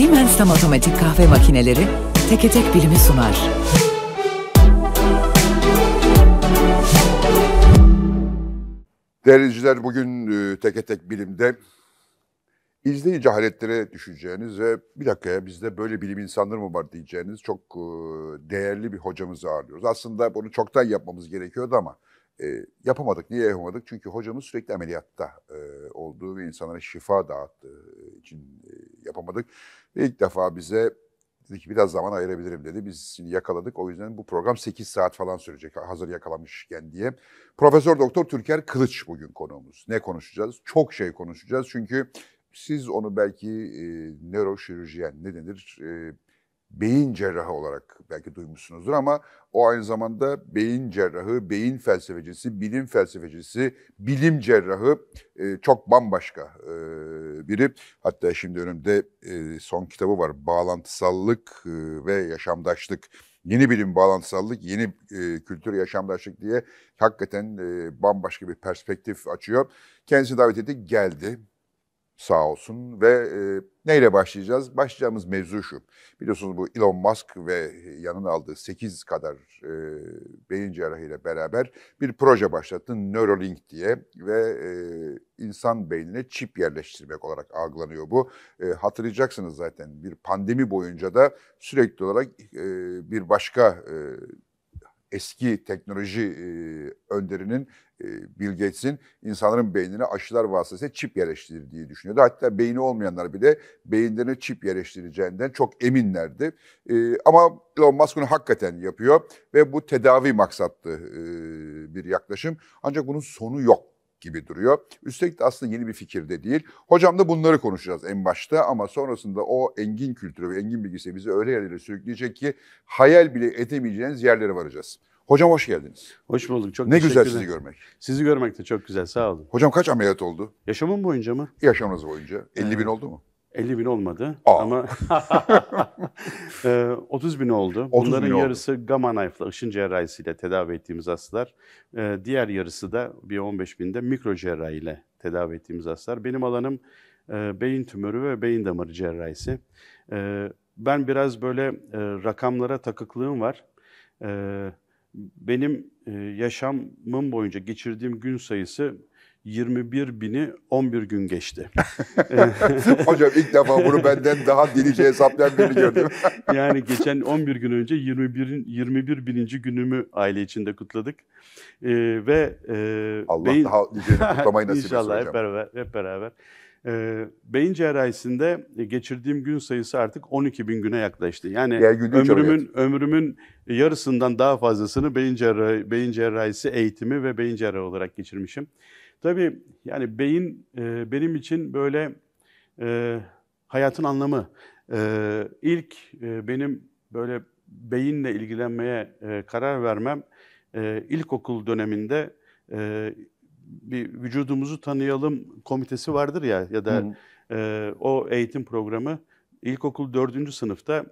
Siemens'ta otomatik kahve makineleri teke tek bilimi sunar. Değerliciler bugün e, teke tek bilimde izleyici haletlere düşeceğiniz ve bir dakika ya bizde böyle bilim insanları mı var diyeceğiniz çok e, değerli bir hocamızı ağırlıyoruz. Aslında bunu çoktan yapmamız gerekiyordu ama e, yapamadık. Niye yapamadık? Çünkü hocamız sürekli ameliyatta e, olduğu ve insanlara şifa dağıttığı için e, yapamadık. Ve ilk defa bize dedi ki biraz zaman ayırabilirim dedi. Biz şimdi yakaladık. O yüzden bu program 8 saat falan sürecek hazır yakalamışken diye. Profesör Doktor Türker Kılıç bugün konuğumuz. Ne konuşacağız? Çok şey konuşacağız. Çünkü siz onu belki e, nöroşirurjiyen ne denir? E, beyin cerrahı olarak belki duymuşsunuzdur ama o aynı zamanda beyin cerrahı, beyin felsefecisi, bilim felsefecisi, bilim cerrahı e, çok bambaşka e, biri. Hatta şimdi önümde e, son kitabı var. Bağlantısallık e, ve yaşamdaşlık. Yeni bilim bağlantısallık, yeni e, kültür yaşamdaşlık diye hakikaten e, bambaşka bir perspektif açıyor. Kendisi davet etti, geldi sağ olsun ve e, neyle başlayacağız? Başlayacağımız mevzu şu. Biliyorsunuz bu Elon Musk ve e, yanına aldığı 8 kadar e, beyin cerrahıyla beraber bir proje başlattı Neuralink diye ve e, insan beynine çip yerleştirmek olarak algılanıyor bu. E, hatırlayacaksınız zaten bir pandemi boyunca da sürekli olarak e, bir başka e, eski teknoloji e, önderinin e, Bill Gates'in insanların beynine aşılar vasıtasıyla çip yerleştirdiği düşünüyordu. Hatta beyni olmayanlar bile beyinlerine çip yerleştireceğinden çok eminlerdi. E, ama Elon Musk bunu hakikaten yapıyor ve bu tedavi maksatlı e, bir yaklaşım. Ancak bunun sonu yok gibi duruyor. Üstelik de aslında yeni bir fikir de değil. Hocam da bunları konuşacağız en başta ama sonrasında o engin kültürü ve engin bilgisi bizi öyle yerlere sürükleyecek ki hayal bile edemeyeceğiniz yerlere varacağız. Hocam hoş geldiniz. Hoş bulduk. Çok ne güzel sizi görmek. Sizi görmek de çok güzel. Sağ olun. Hocam kaç ameliyat oldu? Yaşamım boyunca mı? Yaşamınız boyunca. 50 evet. bin oldu mu? 50 bin olmadı Aa. ama 30 e, bin oldu. 30 Bunların bin yarısı oldu. gamma knife'la, ışın cerrahisiyle tedavi ettiğimiz hastalar. E, diğer yarısı da bir 15 binde mikro cerrahiyle tedavi ettiğimiz hastalar. Benim alanım e, beyin tümörü ve beyin damarı cerrahisi. Ben biraz böyle rakamlara takıklığım var. Benim yaşamım boyunca geçirdiğim gün sayısı 21 bini 11 gün geçti. Hocam ilk defa bunu benden daha delice hesaplayan birini gördüm. yani geçen 11 gün önce 21 21 bininci günümü aile içinde kutladık. Ee, ve e, Allah beyin... daha nice kutlamayı nasip etsin İnşallah hep beraber. Hep beraber. E, beyin cerrahisinde e, geçirdiğim gün sayısı artık 12 bin güne yaklaştı. Yani ömrümün ömrümün yarısından daha fazlasını beyin cerrahi beyin cerrahisi eğitimi ve beyin cerrahı olarak geçirmişim. Tabii yani beyin e, benim için böyle e, hayatın anlamı. E, ilk e, benim böyle beyinle ilgilenmeye e, karar vermem e, ilkokul döneminde e, bir vücudumuzu tanıyalım komitesi vardır ya ya da e, o eğitim programı ilkokul dördüncü sınıfta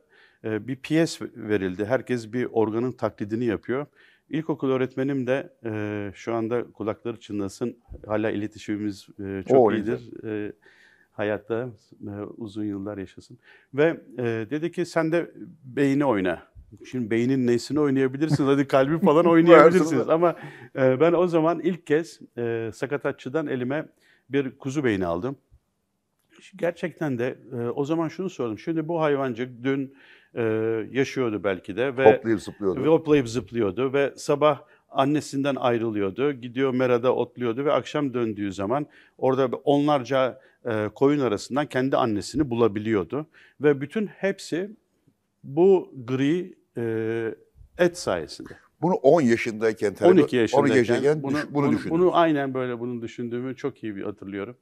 e, bir piyes verildi. Herkes bir organın taklidini yapıyor. İlkokul öğretmenim de e, şu anda kulakları çınlasın. Hala iletişimimiz e, çok o, iyidir. E, hayatta e, uzun yıllar yaşasın. Ve e, dedi ki sen de beyni oyna. Şimdi beynin nesini oynayabilirsiniz, hadi kalbi falan oynayabilirsiniz. Ama e, ben o zaman ilk kez e, sakatatçıdan elime bir kuzu beyni aldım. Gerçekten de e, o zaman şunu sordum. Şimdi bu hayvancık dün e, yaşıyordu belki de. Ve, hoplayıp zıplıyordu. Ve hoplayıp zıplıyordu ve sabah annesinden ayrılıyordu. Gidiyor merada otluyordu ve akşam döndüğü zaman orada onlarca e, koyun arasından kendi annesini bulabiliyordu. Ve bütün hepsi bu gri e, et sayesinde. Bunu 10 yaşındayken, 12 yaşındayken, 12 yaşındayken bunu, düş, bunu, bunu Bunu aynen böyle bunu düşündüğümü çok iyi bir hatırlıyorum.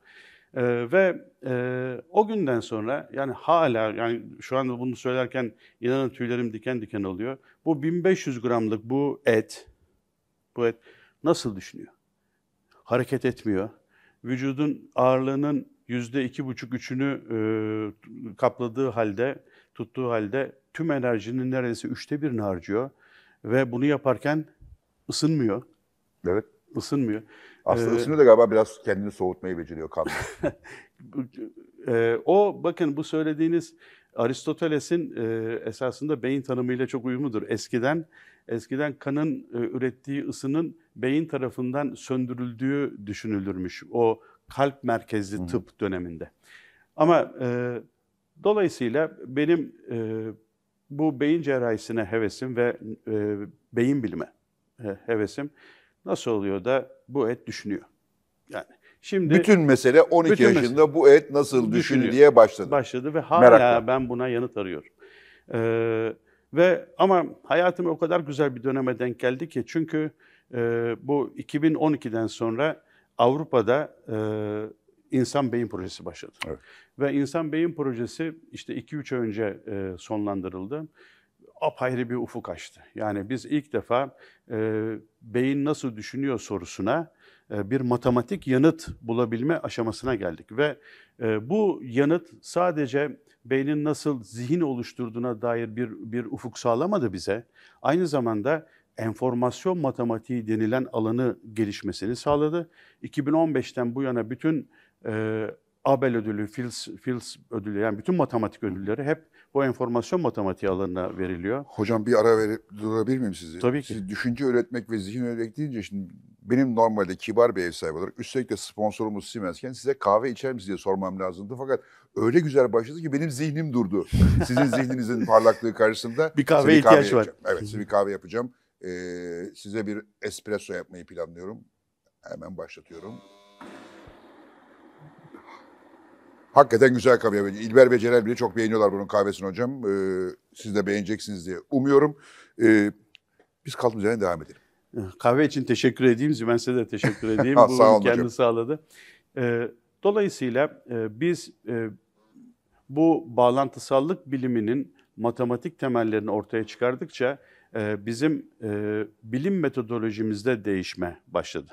E, ve e, o günden sonra yani hala yani şu anda bunu söylerken inanın tüylerim diken diken oluyor. Bu 1500 gramlık bu et, bu et nasıl düşünüyor? Hareket etmiyor. Vücudun ağırlığının yüzde iki buçuk üçünü e, kapladığı halde, tuttuğu halde tüm enerjinin neredeyse üçte birini harcıyor. Ve bunu yaparken ısınmıyor. Evet. Isınmıyor. Aslında ee, ısınıyor da galiba biraz kendini soğutmayı beceriyor kan. e, o bakın bu söylediğiniz Aristoteles'in e, esasında beyin tanımıyla çok uyumudur. Eskiden eskiden kanın e, ürettiği ısının beyin tarafından söndürüldüğü düşünülürmüş. O kalp merkezli Hı. tıp döneminde. Ama e, dolayısıyla benim e, bu beyin cerrahisine hevesim ve e, beyin bilime e, hevesim Nasıl oluyor da bu et düşünüyor? Yani şimdi bütün mesele 12 bütün yaşında mesele, bu et nasıl düşünüyor diye başladı. Başladı ve hala Merakla. ben buna yanıt arıyorum. Ee, ve ama hayatım o kadar güzel bir döneme denk geldi ki çünkü e, bu 2012'den sonra Avrupa'da e, İnsan Beyin Projesi başladı. Evet. Ve insan Beyin Projesi işte 2-3 önce e, sonlandırıldı apayrı bir ufuk açtı. Yani biz ilk defa e, beyin nasıl düşünüyor sorusuna e, bir matematik yanıt bulabilme aşamasına geldik. Ve e, bu yanıt sadece beynin nasıl zihin oluşturduğuna dair bir, bir ufuk sağlamadı bize. Aynı zamanda enformasyon matematiği denilen alanı gelişmesini sağladı. 2015'ten bu yana bütün e, Abel ödülü, Fields Fils ödülü yani bütün matematik ödülleri hep bu enformasyon matematiği alanına veriliyor. Hocam bir ara verip durabilir miyim sizi? Tabii ki. Siz düşünce öğretmek ve zihin öğretmek deyince şimdi benim normalde kibar bir ev sahibi olarak üstelik de sponsorumuz Siemens'ken size kahve içer misiniz diye sormam lazımdı. Fakat öyle güzel başladı ki benim zihnim durdu. Sizin zihninizin parlaklığı karşısında. bir kahve ihtiyaç kahve var. Evet size bir kahve yapacağım. Ee, size bir espresso yapmayı planlıyorum. Hemen başlatıyorum. Hakikaten güzel kahve. İlber ve Celal bile çok beğeniyorlar bunun kahvesini hocam. Ee, siz de beğeneceksiniz diye umuyorum. Ee, biz kaldığımız yerden devam edelim. Eh, kahve için teşekkür edeyim. Ben size de teşekkür edeyim. ha, sağ olun kendi hocam. sağladı. Ee, dolayısıyla e, biz e, bu bağlantısallık biliminin matematik temellerini ortaya çıkardıkça e, bizim e, bilim metodolojimizde değişme başladı.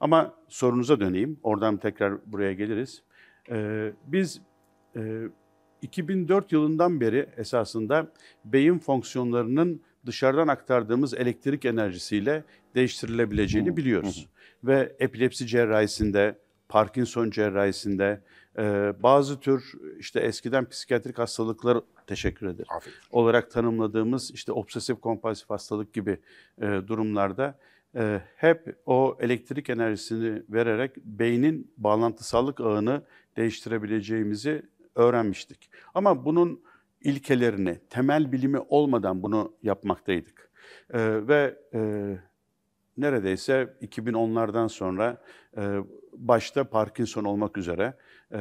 Ama sorunuza döneyim. Oradan tekrar buraya geliriz. Ee, biz e, 2004 yılından beri esasında beyin fonksiyonlarının dışarıdan aktardığımız elektrik enerjisiyle değiştirilebileceğini biliyoruz. Ve epilepsi cerrahisinde, Parkinson cerrahisinde, e, bazı tür işte eskiden psikiyatrik hastalıklar teşekkür ederim Afiyet. olarak tanımladığımız işte obsesif kompulsif hastalık gibi e, durumlarda e, hep o elektrik enerjisini vererek beynin bağlantısallık ağını değiştirebileceğimizi öğrenmiştik. Ama bunun ilkelerini, temel bilimi olmadan bunu yapmaktaydık. E, ve e, neredeyse 2010'lardan sonra e, başta Parkinson olmak üzere e,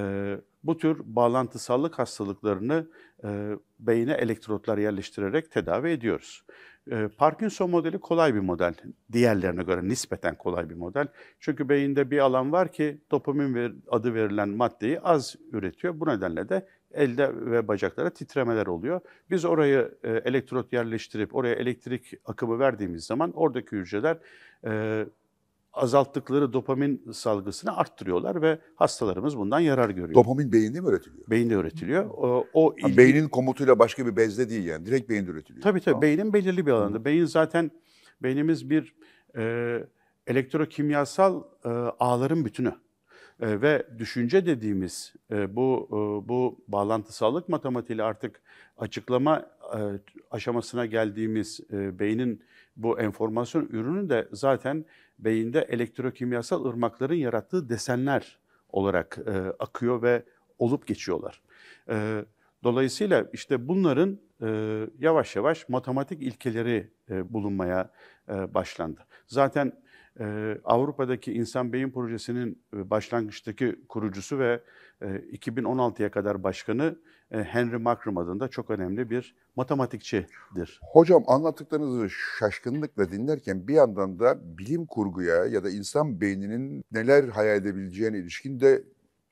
bu tür bağlantısallık hastalıklarını e, beyine elektrotlar yerleştirerek tedavi ediyoruz. Ee, Parkinson modeli kolay bir model. Diğerlerine göre nispeten kolay bir model. Çünkü beyinde bir alan var ki dopamin adı verilen maddeyi az üretiyor. Bu nedenle de elde ve bacaklara titremeler oluyor. Biz orayı e, elektrot yerleştirip oraya elektrik akımı verdiğimiz zaman oradaki hücreler e, azalttıkları dopamin salgısını arttırıyorlar ve hastalarımız bundan yarar görüyor. Dopamin beyinde mi üretiliyor? Beyinde üretiliyor. Hmm. O, o ha, Beynin komutuyla başka bir bezde değil yani. Direkt beyinde üretiliyor. Tabii tabii. Tamam. Beynin belirli bir alanda. Hı. Beyin zaten beynimiz bir e, elektrokimyasal e, ağların bütünü. E, ve düşünce dediğimiz e, bu e, bu bağlantısallık matematiğiyle artık açıklama e, aşamasına geldiğimiz e, beynin bu enformasyon ürünü de zaten beyinde elektrokimyasal ırmakların yarattığı desenler olarak e, akıyor ve olup geçiyorlar. E, dolayısıyla işte bunların e, yavaş yavaş matematik ilkeleri e, bulunmaya e, başlandı. Zaten e, Avrupa'daki İnsan Beyin Projesi'nin e, başlangıçtaki kurucusu ve 2016'ya ee, kadar başkanı e, Henry Markram adında çok önemli bir matematikçidir. Hocam anlattıklarınızı şaşkınlıkla dinlerken bir yandan da bilim kurguya ya da insan beyninin neler hayal edebileceğine ilişkin de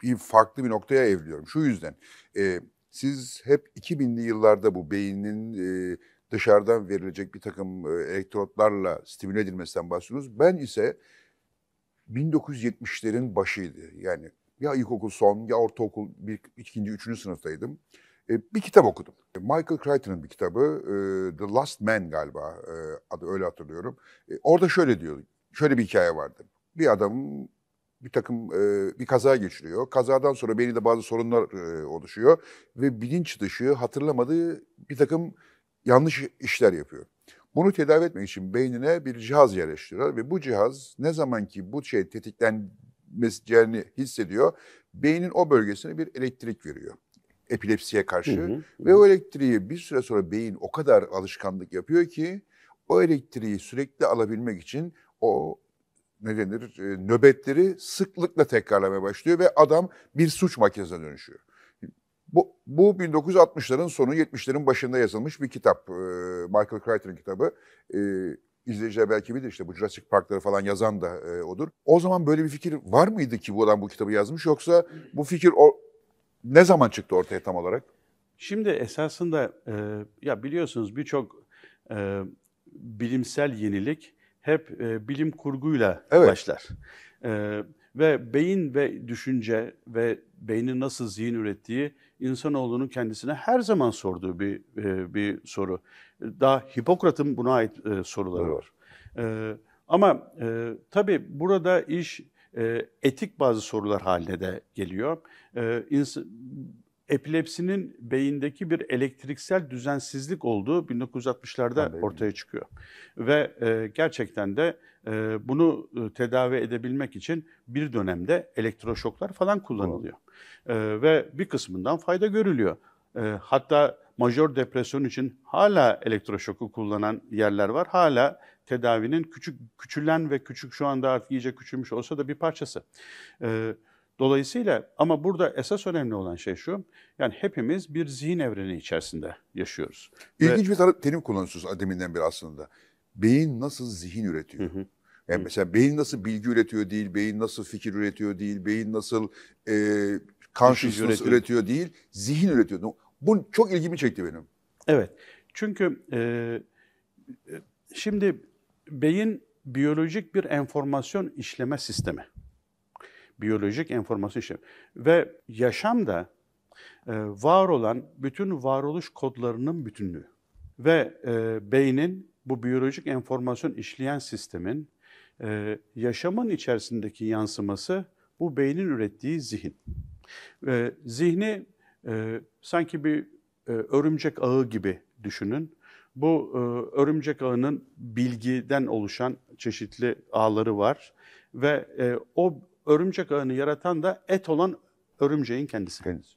bir farklı bir noktaya evliyorum. Şu yüzden e, siz hep 2000'li yıllarda bu beynin e, dışarıdan verilecek bir takım elektrotlarla stimüle edilmesinden bahsediyorsunuz. Ben ise 1970'lerin başıydı. Yani ya ilkokul son ya ortaokul bir, ikinci, üçüncü sınıftaydım. E, bir kitap okudum. Michael Crichton'ın bir kitabı e, The Last Man galiba e, adı öyle hatırlıyorum. E, orada şöyle diyor, şöyle bir hikaye vardı. Bir adam bir takım e, bir kaza geçiriyor. Kazadan sonra beyninde bazı sorunlar e, oluşuyor ve bilinç dışı hatırlamadığı bir takım yanlış işler yapıyor. Bunu tedavi etmek için beynine bir cihaz yerleştiriyorlar ve bu cihaz ne zaman ki bu şey tetiklen hissedilmeyeceğini hissediyor. Beynin o bölgesine bir elektrik veriyor epilepsiye karşı hı hı, ve o elektriği bir süre sonra beyin o kadar alışkanlık yapıyor ki o elektriği sürekli alabilmek için o ne denir e, nöbetleri sıklıkla tekrarlamaya başlıyor ve adam bir suç makinesine dönüşüyor. Bu, bu 1960'ların sonu 70'lerin başında yazılmış bir kitap. E, Michael Crichton kitabı. E, izleyiciler belki bilir işte bu Jurassic Park'ları falan yazan da e, odur. O zaman böyle bir fikir var mıydı ki bu adam bu kitabı yazmış yoksa bu fikir o, ne zaman çıktı ortaya tam olarak? Şimdi esasında e, ya biliyorsunuz birçok e, bilimsel yenilik hep e, bilim kurguyla evet. başlar. E, ve beyin ve düşünce ve beynin nasıl zihin ürettiği insanoğlunun kendisine her zaman sorduğu bir e, bir soru. Daha Hipokrat'ın buna ait e, soruları var. E, ama e, tabii burada iş e, etik bazı sorular haline de geliyor. E, epilepsinin beyindeki bir elektriksel düzensizlik olduğu 1960'larda Tabii. ortaya çıkıyor. Ve e, gerçekten de e, bunu e, tedavi edebilmek için bir dönemde elektroşoklar falan kullanılıyor. E, ve bir kısmından fayda görülüyor. E, hatta majör depresyon için hala elektroşoku kullanan yerler var. Hala tedavinin küçük küçülen ve küçük şu anda artık iyice küçülmüş olsa da bir parçası. Evet. Dolayısıyla ama burada esas önemli olan şey şu, yani hepimiz bir zihin evreni içerisinde yaşıyoruz. İlginç Ve, bir terim kullanıyorsunuz deminden beri aslında. Beyin nasıl zihin üretiyor? Hı Yani mesela beyin nasıl bilgi üretiyor değil, beyin nasıl fikir üretiyor değil, beyin nasıl e, consciousness üretiyor. üretiyor değil, zihin üretiyor. Bu çok ilgimi çekti benim. Evet, çünkü e, e şimdi beyin biyolojik bir enformasyon işleme sistemi biyolojik enformasyon işlemi. Ve yaşam da e, var olan bütün varoluş kodlarının bütünlüğü. Ve e, beynin bu biyolojik enformasyon işleyen sistemin e, yaşamın içerisindeki yansıması bu beynin ürettiği zihin. E, zihni e, sanki bir e, örümcek ağı gibi düşünün. Bu e, örümcek ağının bilgiden oluşan çeşitli ağları var ve e, o örümcek ağını yaratan da et olan örümceğin kendisi. kendisi.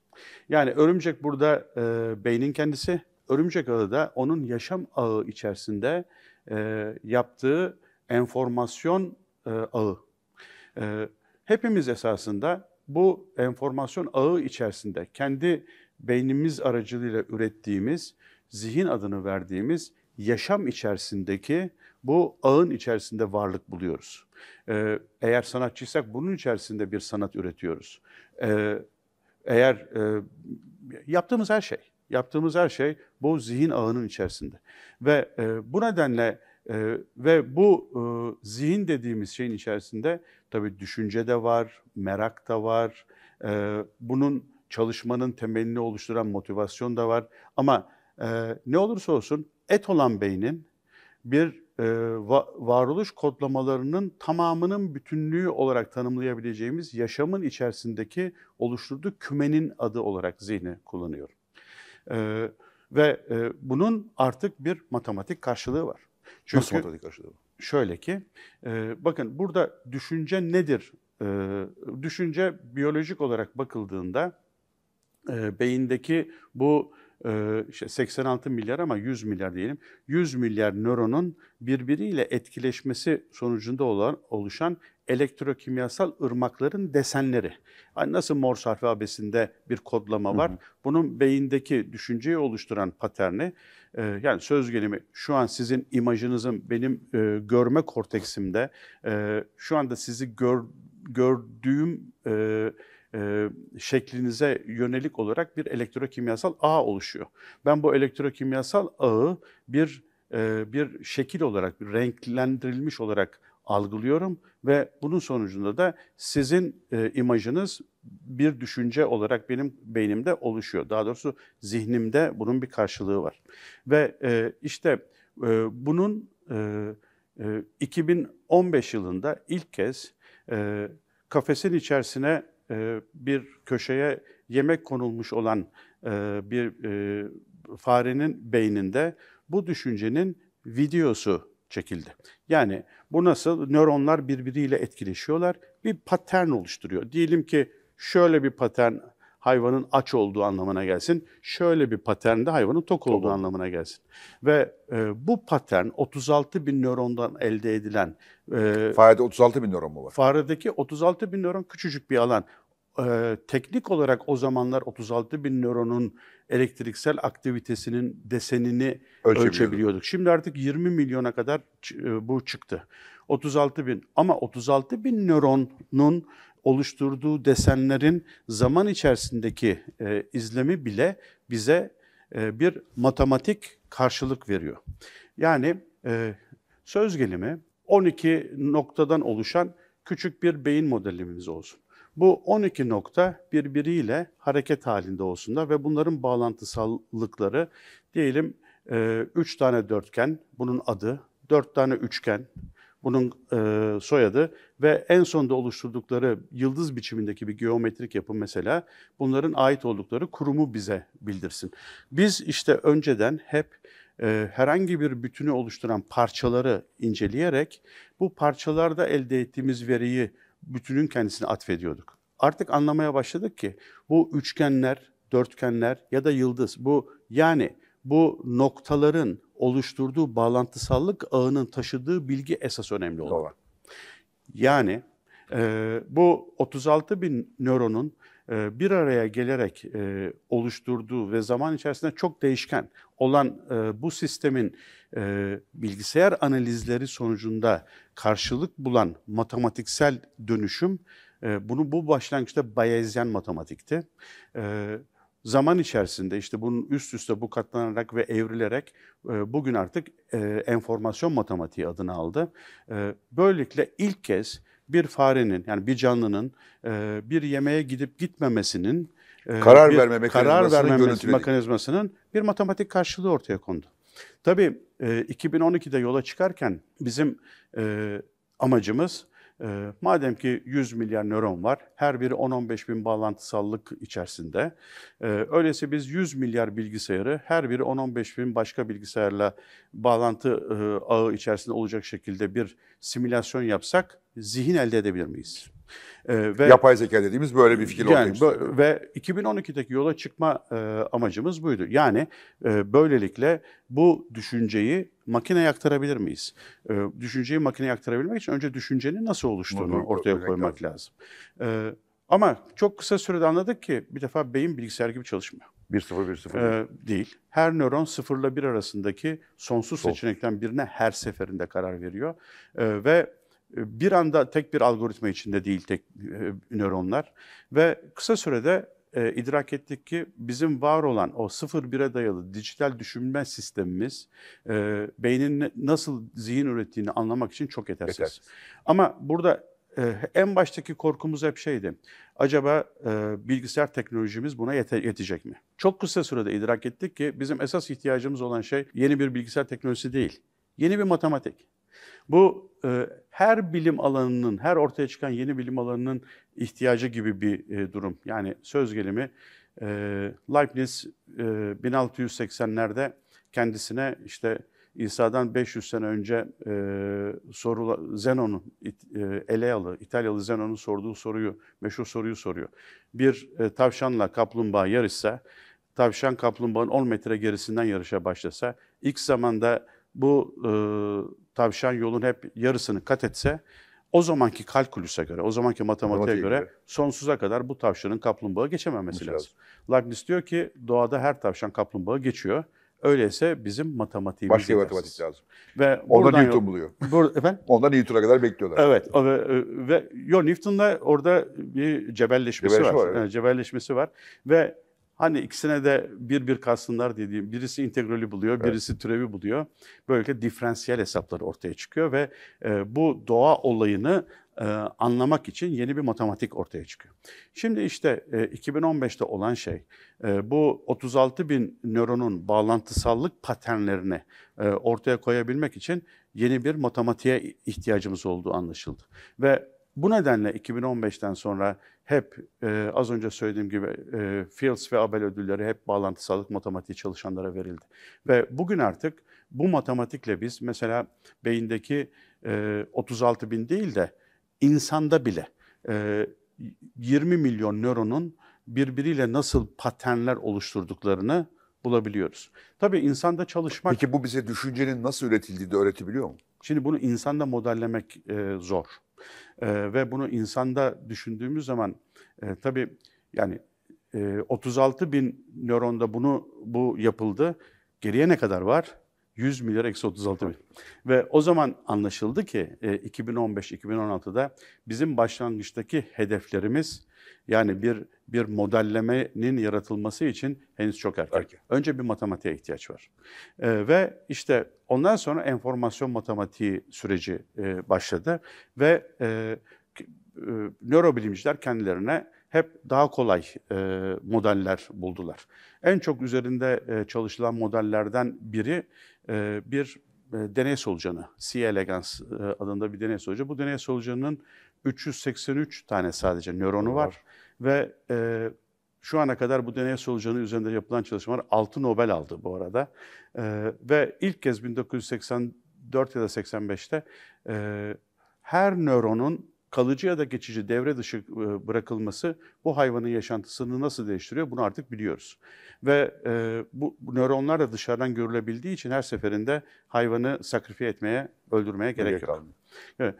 Yani örümcek burada e, beynin kendisi, örümcek ağı da onun yaşam ağı içerisinde e, yaptığı enformasyon e, ağı. E, hepimiz esasında bu enformasyon ağı içerisinde kendi beynimiz aracılığıyla ürettiğimiz, zihin adını verdiğimiz yaşam içerisindeki bu ağın içerisinde varlık buluyoruz. Ee, eğer sanatçıysak bunun içerisinde bir sanat üretiyoruz. Ee, eğer e, yaptığımız her şey, yaptığımız her şey bu zihin ağının içerisinde. Ve e, bu nedenle e, ve bu e, zihin dediğimiz şeyin içerisinde tabii düşünce de var, merak da var, e, bunun çalışmanın temelini oluşturan motivasyon da var. Ama e, ne olursa olsun et olan beynin bir varoluş kodlamalarının tamamının bütünlüğü olarak tanımlayabileceğimiz yaşamın içerisindeki oluşturduğu kümenin adı olarak zihni kullanıyorum ve bunun artık bir matematik karşılığı var. Çünkü Nasıl matematik karşılığı? Şöyle ki, bakın burada düşünce nedir? düşünce biyolojik olarak bakıldığında beyindeki bu 86 milyar ama 100 milyar diyelim. 100 milyar nöronun birbiriyle etkileşmesi sonucunda olan oluşan elektrokimyasal ırmakların desenleri. Yani nasıl Morse alfabesinde bir kodlama var? Hı hı. Bunun beyindeki düşünceyi oluşturan paterni e, yani söz gelimi şu an sizin imajınızın benim e, görme korteksimde e, şu anda sizi gör, gördüğüm e, e, şeklinize yönelik olarak bir elektrokimyasal ağ oluşuyor. Ben bu elektrokimyasal ağı bir e, bir şekil olarak, bir renklendirilmiş olarak algılıyorum ve bunun sonucunda da sizin e, imajınız bir düşünce olarak benim beynimde oluşuyor. Daha doğrusu zihnimde bunun bir karşılığı var. Ve e, işte e, bunun e, e, 2015 yılında ilk kez e, kafesin içerisine e, bir köşeye yemek konulmuş olan e, bir e, farenin beyninde bu düşüncenin videosu çekildi. Yani bu nasıl nöronlar birbiriyle etkileşiyorlar, bir patern oluşturuyor. Diyelim ki şöyle bir patern hayvanın aç olduğu anlamına gelsin. Şöyle bir patern de hayvanın tok olduğu Tabii. anlamına gelsin. Ve e, bu patern 36 bin nörondan elde edilen... E, Farede 36 bin nöron mu var? Faredeki 36 bin nöron küçücük bir alan. E, teknik olarak o zamanlar 36 bin nöronun elektriksel aktivitesinin desenini ölçebiliyorduk. Şimdi artık 20 milyona kadar e, bu çıktı. 36 bin ama 36 bin nöronun oluşturduğu desenlerin zaman içerisindeki e, izlemi bile bize e, bir matematik karşılık veriyor. Yani e, söz gelimi 12 noktadan oluşan küçük bir beyin modelimiz olsun. Bu 12 nokta birbiriyle hareket halinde olsunlar ve bunların bağlantısallıkları diyelim 3 e, tane dörtgen, bunun adı, 4 tane üçgen, bunun e, soyadı ve en sonda oluşturdukları yıldız biçimindeki bir geometrik yapı mesela bunların ait oldukları kurumu bize bildirsin. Biz işte önceden hep e, herhangi bir bütünü oluşturan parçaları inceleyerek bu parçalarda elde ettiğimiz veriyi bütünün kendisine atfediyorduk. Artık anlamaya başladık ki bu üçgenler, dörtgenler ya da yıldız bu yani bu noktaların oluşturduğu bağlantısallık ağının taşıdığı bilgi esas önemli olan. Doğru. Yani e, bu 36 bin nöronun e, bir araya gelerek e, oluşturduğu ve zaman içerisinde çok değişken olan e, bu sistemin e, bilgisayar analizleri sonucunda karşılık bulan matematiksel dönüşüm e, bunu bu başlangıçta Bayesian matematikti. E, zaman içerisinde işte bunun üst üste bu katlanarak ve evrilerek e, bugün artık e, enformasyon matematiği adını aldı. E, böylelikle ilk kez bir farenin yani bir canlının bir yemeğe gidip gitmemesinin karar bir verme karar verme mekanizmasının bir matematik karşılığı ortaya kondu. Tabii 2012'de yola çıkarken bizim amacımız e, madem ki 100 milyar nöron var, her biri 10-15 bin bağlantısallık içerisinde. E, öyleyse biz 100 milyar bilgisayarı her biri 10-15 bin başka bilgisayarla bağlantı e, ağı içerisinde olacak şekilde bir simülasyon yapsak zihin elde edebilir miyiz? E, ve Yapay zeka dediğimiz böyle bir fikir yani, ortaya Ve 2012'deki yola çıkma e, amacımız buydu. Yani e, böylelikle bu düşünceyi makineye aktarabilir miyiz? E, düşünceyi makineye aktarabilmek için önce düşüncenin nasıl oluştuğunu Bunu, ortaya koymak lazım. lazım. E, ama çok kısa sürede anladık ki bir defa beyin bilgisayar gibi çalışmıyor. 1-0-1-0 e, değil. Her nöron 0 ile 1 arasındaki sonsuz Sol. seçenekten birine her seferinde karar veriyor. Ee, ve ee, bir anda tek bir algoritma içinde değil tek e, nöronlar ve kısa sürede e, idrak ettik ki bizim var olan o sıfır bire dayalı dijital düşünme sistemimiz e, beynin nasıl zihin ürettiğini anlamak için çok yetersiz. yetersiz. Ama burada e, en baştaki korkumuz hep şeydi. Acaba e, bilgisayar teknolojimiz buna yete yetecek mi? Çok kısa sürede idrak ettik ki bizim esas ihtiyacımız olan şey yeni bir bilgisayar teknolojisi değil. Yeni bir matematik. Bu e, her bilim alanının, her ortaya çıkan yeni bilim alanının ihtiyacı gibi bir e, durum. Yani söz gelimi e, Leibniz e, 1680'lerde kendisine işte İsa'dan 500 sene önce e, soru Zenon'un e, Elealı, İtalyalı Zenon'un sorduğu soruyu, meşhur soruyu soruyor. Bir e, tavşanla kaplumbağa yarışsa, tavşan kaplumbağanın 10 metre gerisinden yarışa başlasa, ilk zamanda bu e, tavşan yolun hep yarısını kat etse o zamanki kalkülüse göre, o zamanki matematiğe, matematiğe göre, göre sonsuza kadar bu tavşanın kaplumbağa geçememesi Mesela. lazım. Leibniz diyor ki doğada her tavşan kaplumbağa geçiyor. Öyleyse bizim matematiğimiz Başka yetersiz. matematik lazım. Ve Ondan Newton buluyor. Bur efendim? Ondan Newton'a kadar bekliyorlar. Evet. Ve, e, ve yo, Newton'da orada bir cebelleşmesi Cebelleşme var. var evet. Cebelleşmesi var. Ve Hani ikisine de bir bir kalsınlar dediğim, birisi integrali buluyor, birisi evet. türevi buluyor. Böylelikle diferansiyel hesapları ortaya çıkıyor ve e, bu doğa olayını e, anlamak için yeni bir matematik ortaya çıkıyor. Şimdi işte e, 2015'te olan şey, e, bu 36 bin nöronun bağlantısallık paternlerini e, ortaya koyabilmek için yeni bir matematiğe ihtiyacımız olduğu anlaşıldı. Ve bu nedenle 2015'ten sonra hep e, az önce söylediğim gibi e, Fields ve Abel ödülleri hep bağlantısallık matematiği çalışanlara verildi. Ve bugün artık bu matematikle biz mesela beyindeki e, 36 bin değil de insanda bile e, 20 milyon nöronun birbiriyle nasıl paternler oluşturduklarını bulabiliyoruz. Tabii insanda çalışmak... Peki bu bize düşüncenin nasıl üretildiğini de öğretebiliyor mu? Şimdi bunu insanda modellemek e, zor. E, ve bunu insanda düşündüğümüz zaman e, tabii yani e, 36 bin nöronda bunu bu yapıldı. Geriye ne kadar var? 100 milyar eksi 36 bin. Ve o zaman anlaşıldı ki 2015-2016'da e, bizim başlangıçtaki hedeflerimiz yani bir bir modellemenin yaratılması için henüz çok erken. erken. Önce bir matematiğe ihtiyaç var. Ee, ve işte ondan sonra enformasyon matematiği süreci e, başladı ve e, e, nörobilimciler kendilerine hep daha kolay e, modeller buldular. En çok üzerinde e, çalışılan modellerden biri e, bir e, deney solucanı, C. elegans e, adında bir deney solucanı. Bu deney solucanının 383 tane sadece nöronu var, var. ve e, şu ana kadar bu deney solucanı üzerinde yapılan çalışmalar 6 Nobel aldı bu arada. E, ve ilk kez 1984 ya da 85'te e, her nöronun kalıcı ya da geçici devre dışı e, bırakılması bu hayvanın yaşantısını nasıl değiştiriyor bunu artık biliyoruz. Ve e, bu, nöronlar da dışarıdan görülebildiği için her seferinde hayvanı sakrifiye etmeye, öldürmeye gerek, yok. Evet.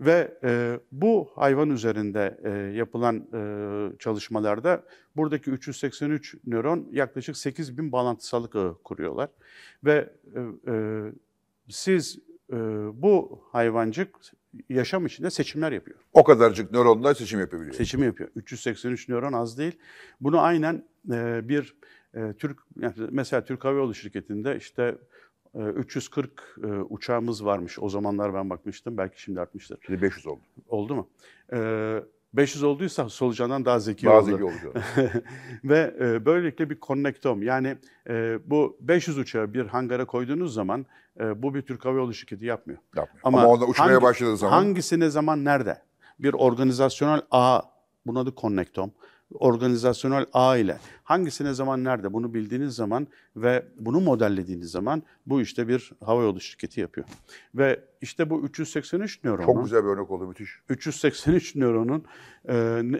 Ve e, bu hayvan üzerinde e, yapılan e, çalışmalarda buradaki 383 nöron yaklaşık 8000 bağlantısallık ağı kuruyorlar. Ve e, e, siz e, bu hayvancık yaşam içinde seçimler yapıyor. O kadarcık nöronda seçim yapabiliyor. Seçim yapıyor. 383 nöron az değil. Bunu aynen e, bir e, Türk mesela Türk Hava Yolu şirketinde işte 340 e, e, uçağımız varmış. O zamanlar ben bakmıştım. Belki şimdi artmıştır. Şimdi 500 oldu. Oldu mu? Ee, 500 olduysa solucandan daha zeki daha oldu. Zeki oldu. Ve e, böylelikle bir konnektom yani e, bu 500 uçağı bir hangara koyduğunuz zaman e, bu bir Türk Hava Yolu şirketi yapmıyor. yapmıyor. Ama, Ama onda uçmaya hangi, başladığı zaman. Hangisi ne zaman nerede? Bir organizasyonel ağ buna da konnektom organizasyonel aile hangisine zaman nerede bunu bildiğiniz zaman ve bunu modellediğiniz zaman bu işte bir havayolu şirketi yapıyor. Ve işte bu 383 nöronun... Çok güzel bir örnek oldu müthiş. 383 nöronun e,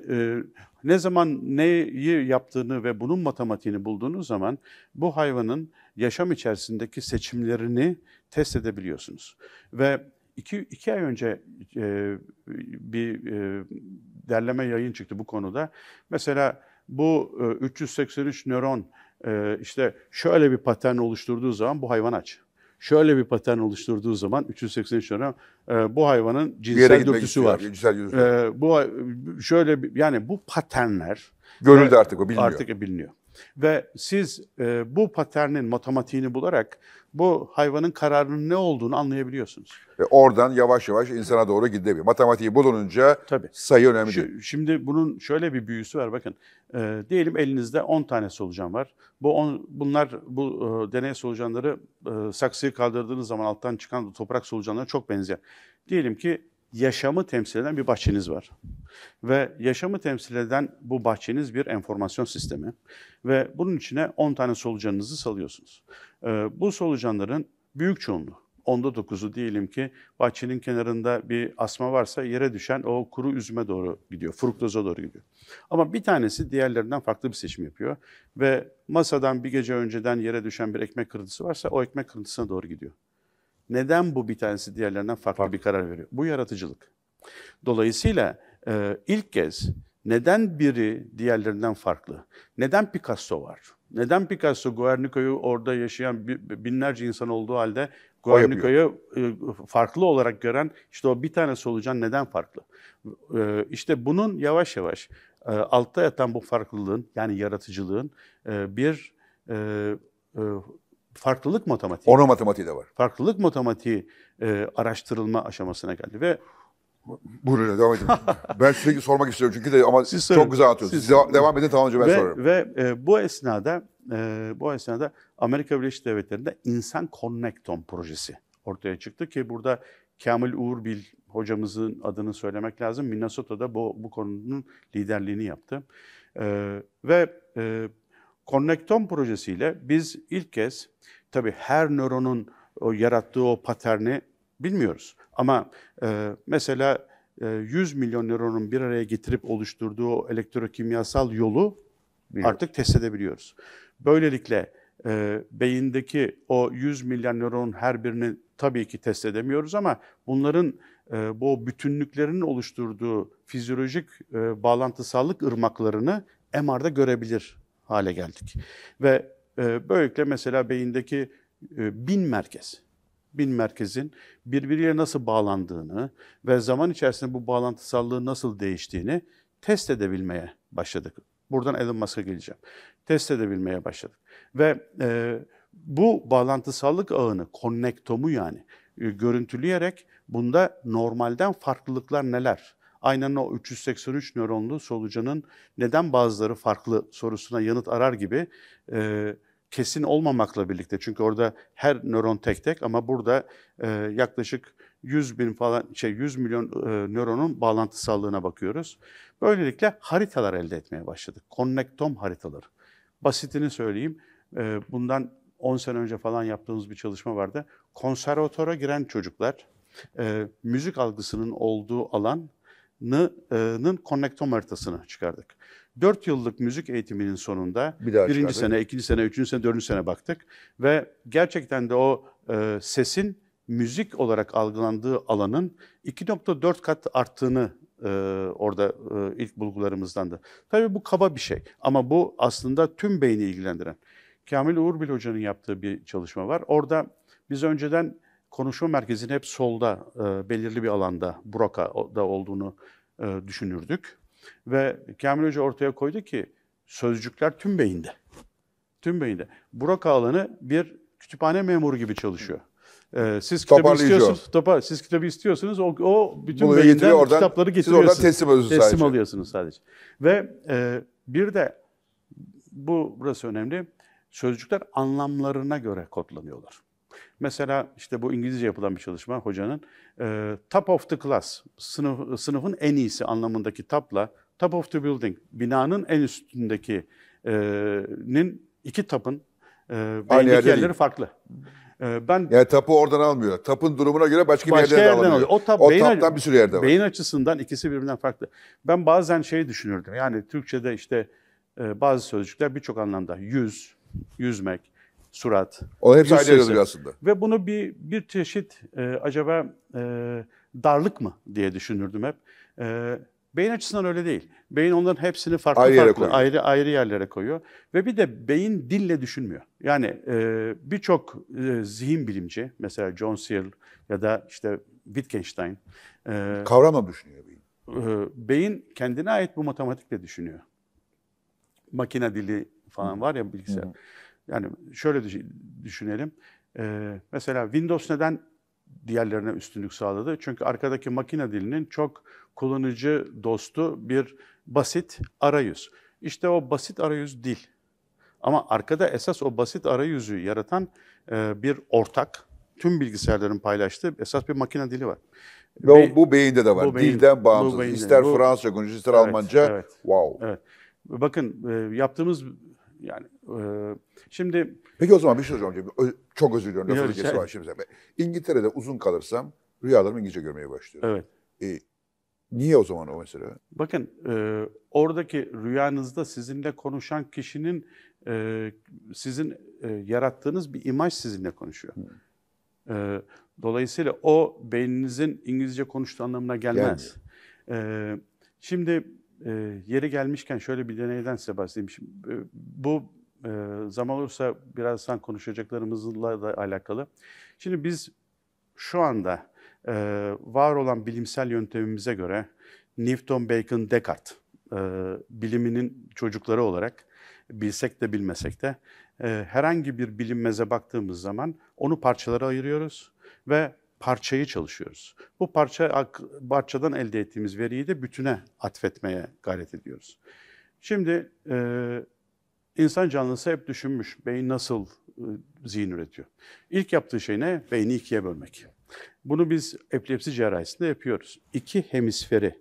e, ne zaman neyi yaptığını ve bunun matematiğini bulduğunuz zaman bu hayvanın yaşam içerisindeki seçimlerini test edebiliyorsunuz. Ve iki, iki ay önce e, bir e, derleme yayın çıktı bu konuda. Mesela bu 383 e, nöron e, işte şöyle bir patern oluşturduğu zaman bu hayvan aç. Şöyle bir patern oluşturduğu zaman 383 nöron e, bu hayvanın cinsel dürtüsü var. Cinsel bu şöyle yani bu paternler görüldü artık o biliniyor. Artık biliniyor. Ve siz e, bu paternin matematiğini bularak bu hayvanın kararının ne olduğunu anlayabiliyorsunuz. Ve oradan yavaş yavaş insana doğru gidebiliyor. Matematiği bulununca Tabii. sayı önemli Şu, değil. Şimdi bunun şöyle bir büyüsü var bakın. E, diyelim elinizde 10 tane solucan var. Bu on, bunlar bu e, deney solucanları e, saksıyı kaldırdığınız zaman alttan çıkan toprak solucanlarına çok benziyor. Diyelim ki yaşamı temsil eden bir bahçeniz var. Ve yaşamı temsil eden bu bahçeniz bir enformasyon sistemi. Ve bunun içine 10 tane solucanınızı salıyorsunuz. Ee, bu solucanların büyük çoğunluğu, onda dokuzu diyelim ki bahçenin kenarında bir asma varsa yere düşen o kuru üzüme doğru gidiyor, fruktoza doğru gidiyor. Ama bir tanesi diğerlerinden farklı bir seçim yapıyor ve masadan bir gece önceden yere düşen bir ekmek kırıntısı varsa o ekmek kırıntısına doğru gidiyor. Neden bu bir tanesi diğerlerinden farklı, farklı. bir karar veriyor? Bu yaratıcılık. Dolayısıyla e, ilk kez neden biri diğerlerinden farklı? Neden Picasso var? Neden Picasso Guernica'yı orada yaşayan binlerce insan olduğu halde Guernica'yı e, farklı olarak gören işte o bir tane solucan neden farklı? E, işte bunun yavaş yavaş e, altta yatan bu farklılığın yani yaratıcılığın bir farklılık matematiği. Ono matematiği de var. Farklılık matematiği e, araştırılma aşamasına geldi ve Buyurun devam edin. ben sürekli sormak istiyorum çünkü de ama siz sorun, çok güzel anlatıyorsunuz. Siz, devam, edin tamam önce ben ve, sorarım. Ve e, bu esnada e, bu esnada Amerika Birleşik Devletleri'nde İnsan Connecton projesi ortaya çıktı ki burada Kamil Uğurbil hocamızın adını söylemek lazım. Minnesota'da bu, bu konunun liderliğini yaptı. E, ve e, Connecton projesiyle biz ilk kez tabii her nöronun o yarattığı o paterni bilmiyoruz. Ama e, mesela e, 100 milyon nöronun bir araya getirip oluşturduğu elektrokimyasal yolu Biliyoruz. artık test edebiliyoruz. Böylelikle e, beyindeki o 100 milyon nöronun her birini tabii ki test edemiyoruz ama bunların e, bu bütünlüklerinin oluşturduğu fizyolojik e, bağlantısallık ırmaklarını MR'da görebilir hale geldik. Ve e, böylelikle mesela beyindeki e, bin merkez, bin merkezin birbiriyle nasıl bağlandığını ve zaman içerisinde bu bağlantısallığı nasıl değiştiğini test edebilmeye başladık. Buradan Elon Musk'a geleceğim. Test edebilmeye başladık. Ve e, bu bağlantısallık ağını, konnektomu yani e, görüntüleyerek bunda normalden farklılıklar neler? aynen o 383 nöronlu solucanın neden bazıları farklı sorusuna yanıt arar gibi e, kesin olmamakla birlikte çünkü orada her nöron tek tek ama burada e, yaklaşık 100 bin falan şey 100 milyon e, nöronun bağlantısallığına bakıyoruz. Böylelikle haritalar elde etmeye başladık. Konnektom haritaları. Basitini söyleyeyim. E, bundan 10 sene önce falan yaptığımız bir çalışma vardı. Konservatuara giren çocuklar e, müzik algısının olduğu alan e, konnektom haritasını çıkardık. 4 yıllık müzik eğitiminin sonunda Bir daha birinci çıkardık. sene, ikinci sene, üçüncü sene, dördüncü sene baktık. Ve gerçekten de o e, sesin müzik olarak algılandığı alanın 2.4 kat arttığını e, orada e, ilk da. Tabii bu kaba bir şey ama bu aslında tüm beyni ilgilendiren. Kamil Uğurbil Hoca'nın yaptığı bir çalışma var. Orada biz önceden konuşma merkezinin hep solda, e, belirli bir alanda, buraka da olduğunu e, düşünürdük. Ve Kamil Hoca ortaya koydu ki sözcükler tüm beyinde. Tüm beyinde. Burak alanı bir kütüphane memuru gibi çalışıyor. Ee, siz kitabı istiyorsunuz, topa, siz kitabı istiyorsunuz, o, o bütün Bunu beyinden oradan, kitapları getiriyorsunuz. Siz teslim, teslim sadece. alıyorsunuz sadece. Ve e, bir de bu burası önemli. Sözcükler anlamlarına göre kodlanıyorlar. Mesela işte bu İngilizce yapılan bir çalışma hocanın e, top of the class, sınıf, sınıfın en iyisi anlamındaki tapla top of the building, binanın en üstündeki e, nin iki tapın e, beyindeki yerleri değil. farklı. E, ben Yani tapu oradan almıyor. Tapın durumuna göre başka, başka bir yerden, yerden alıyor. O, tap, o beyin, taptan bir sürü yerde var. Beyin açısından ikisi birbirinden farklı. Ben bazen şey düşünürdüm. Yani Türkçe'de işte e, bazı sözcükler birçok anlamda yüz, yüzmek, surat. O hep aynı yazılıyor aslında. Ve bunu bir bir çeşit e, acaba e, darlık mı diye düşünürdüm hep. E, beyin açısından öyle değil. Beyin onların hepsini farklı ayrı farklı koyuyor. ayrı ayrı yerlere koyuyor ve bir de beyin dille düşünmüyor. Yani e, birçok e, zihin bilimci mesela John Searle ya da işte Wittgenstein e, kavrama düşünüyor beyin. E, beyin kendine ait bu matematikle düşünüyor. Makine dili falan var ya bilgisayar. Hı. Yani şöyle düşünelim. Ee, mesela Windows neden diğerlerine üstünlük sağladı? Çünkü arkadaki makine dilinin çok kullanıcı dostu bir basit arayüz. İşte o basit arayüz dil. Ama arkada esas o basit arayüzü yaratan e, bir ortak, tüm bilgisayarların paylaştığı esas bir makine dili var. Ve Be bu beyinde de var. Bu beyin, Dilden bağımsız. Bu beyinde, ister bu, Fransızca konuş, ister evet, Almanca. Evet, wow. Evet. Bakın e, yaptığımız yani e, şimdi... Peki o zaman bir şey soracağım. çok özür diliyorum. Lafı şey... var şimdi. İngiltere'de uzun kalırsam rüyalarımı İngilizce görmeye başlıyorum. Evet. E, niye o zaman o mesele? Bakın e, oradaki rüyanızda sizinle konuşan kişinin e, sizin e, yarattığınız bir imaj sizinle konuşuyor. Hmm. E, dolayısıyla o beyninizin İngilizce konuştuğu anlamına gelmez. Gelmiyor. E, şimdi e, yeri gelmişken şöyle bir deneyden size bahsedeyim. Şimdi, e, bu e, zaman olursa birazdan konuşacaklarımızla da alakalı. Şimdi biz şu anda e, var olan bilimsel yöntemimize göre Newton, Bacon, Descartes e, biliminin çocukları olarak bilsek de bilmesek de e, herhangi bir bilinmeze baktığımız zaman onu parçalara ayırıyoruz ve parçayı çalışıyoruz. Bu parça parçadan elde ettiğimiz veriyi de bütüne atfetmeye gayret ediyoruz. Şimdi e, insan canlısı hep düşünmüş. Beyin nasıl e, zihin üretiyor? İlk yaptığı şey ne? Beyni ikiye bölmek. Bunu biz epilepsi cerrahisinde yapıyoruz. İki hemisferi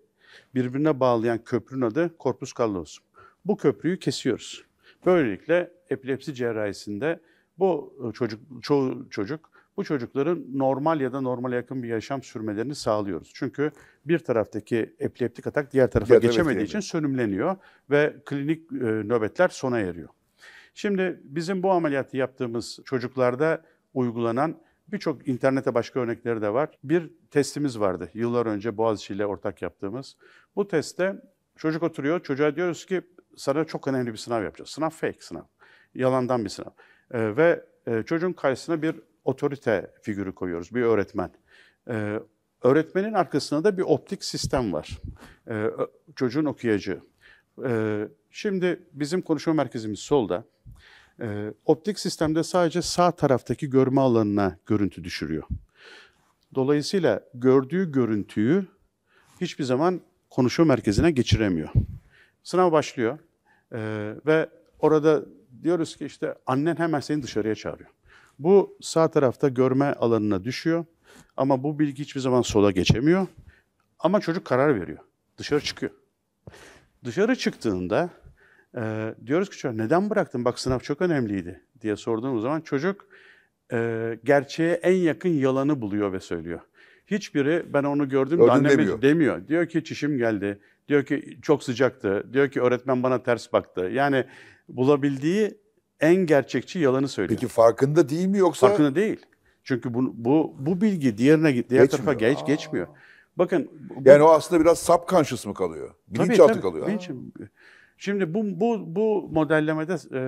birbirine bağlayan köprünün adı korpus callosum. Bu köprüyü kesiyoruz. Böylelikle epilepsi cerrahisinde bu e, çocuk çoğu çocuk bu çocukların normal ya da normal yakın bir yaşam sürmelerini sağlıyoruz. Çünkü bir taraftaki epileptik atak diğer tarafa diğer geçemediği için yani. sönümleniyor ve klinik e, nöbetler sona eriyor. Şimdi bizim bu ameliyatı yaptığımız çocuklarda uygulanan birçok internete başka örnekleri de var. Bir testimiz vardı yıllar önce Boğaziçi ile ortak yaptığımız. Bu testte çocuk oturuyor, çocuğa diyoruz ki sana çok önemli bir sınav yapacağız. Sınav fake sınav, yalandan bir sınav. Ee, ve e, çocuğun karşısına bir otorite figürü koyuyoruz, bir öğretmen. Ee, öğretmenin arkasında da bir optik sistem var. Ee, çocuğun okuyacağı. Ee, şimdi bizim konuşma merkezimiz solda. Ee, optik sistemde sadece sağ taraftaki görme alanına görüntü düşürüyor. Dolayısıyla gördüğü görüntüyü hiçbir zaman konuşma merkezine geçiremiyor. Sınav başlıyor ee, ve orada diyoruz ki işte annen hemen seni dışarıya çağırıyor. Bu sağ tarafta görme alanına düşüyor ama bu bilgi hiçbir zaman sola geçemiyor. Ama çocuk karar veriyor. Dışarı çıkıyor. Dışarı çıktığında e, diyoruz ki çocuğa neden bıraktın? Bak sınav çok önemliydi diye sorduğumuz zaman çocuk e, gerçeğe en yakın yalanı buluyor ve söylüyor. Hiçbiri ben onu gördüm de anneme demiyor. demiyor. Diyor ki çişim geldi. Diyor ki çok sıcaktı. Diyor ki öğretmen bana ters baktı. Yani bulabildiği en gerçekçi yalanı söylüyor. Peki farkında değil mi yoksa? Farkında değil. Çünkü bu bu, bu bilgi diğerine git, diğer geçmiyor. tarafa geç Aa. geçmiyor. Bakın bu, yani o aslında biraz subconscious mı kalıyor? Bilinçaltı kalıyor. Bilinç, şimdi bu bu bu modellemede e,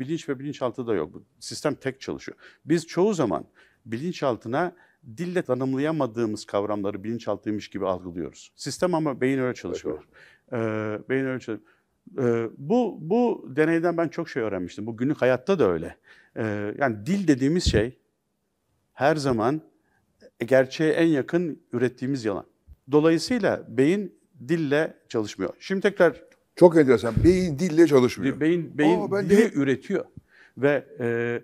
bilinç ve bilinçaltı da yok. Sistem tek çalışıyor. Biz çoğu zaman bilinçaltına dille tanımlayamadığımız kavramları bilinçaltıymış gibi algılıyoruz. Sistem ama beyin öyle çalışıyor. Evet. Ee, beyin öyle çalışıyor. Ee, bu, bu deneyden ben çok şey öğrenmiştim. Bu günlük hayatta da öyle. Ee, yani dil dediğimiz şey her zaman e, gerçeğe en yakın ürettiğimiz yalan. Dolayısıyla beyin dille çalışmıyor. Şimdi tekrar... Çok enteresan. Beyin dille çalışmıyor. Beyin, beyin Aa, dili de... üretiyor. Ve e,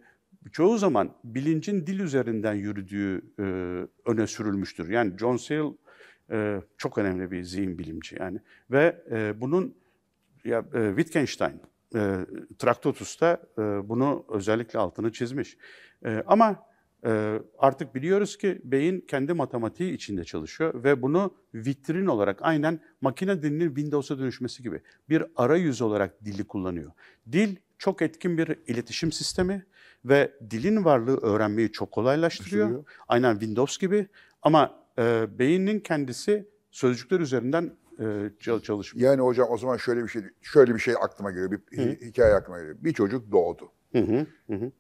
çoğu zaman bilincin dil üzerinden yürüdüğü e, öne sürülmüştür. Yani John Searle e, çok önemli bir zihin bilimci yani. Ve e, bunun ya e, Wittgenstein e, Traktatus'ta e, bunu özellikle altını çizmiş. E, ama e, artık biliyoruz ki beyin kendi matematiği içinde çalışıyor ve bunu vitrin olarak aynen makine dilinin Windows'a dönüşmesi gibi bir arayüz olarak dili kullanıyor. Dil çok etkin bir iletişim sistemi ve dilin varlığı öğrenmeyi çok kolaylaştırıyor. Düşürüyor. Aynen Windows gibi ama e, beynin kendisi sözcükler üzerinden e, çalışmıyor. Yani hocam o zaman şöyle bir şey şöyle bir şey aklıma geliyor. Bir hı. hikaye aklıma geliyor. Bir çocuk doğdu. Hı hı. Hı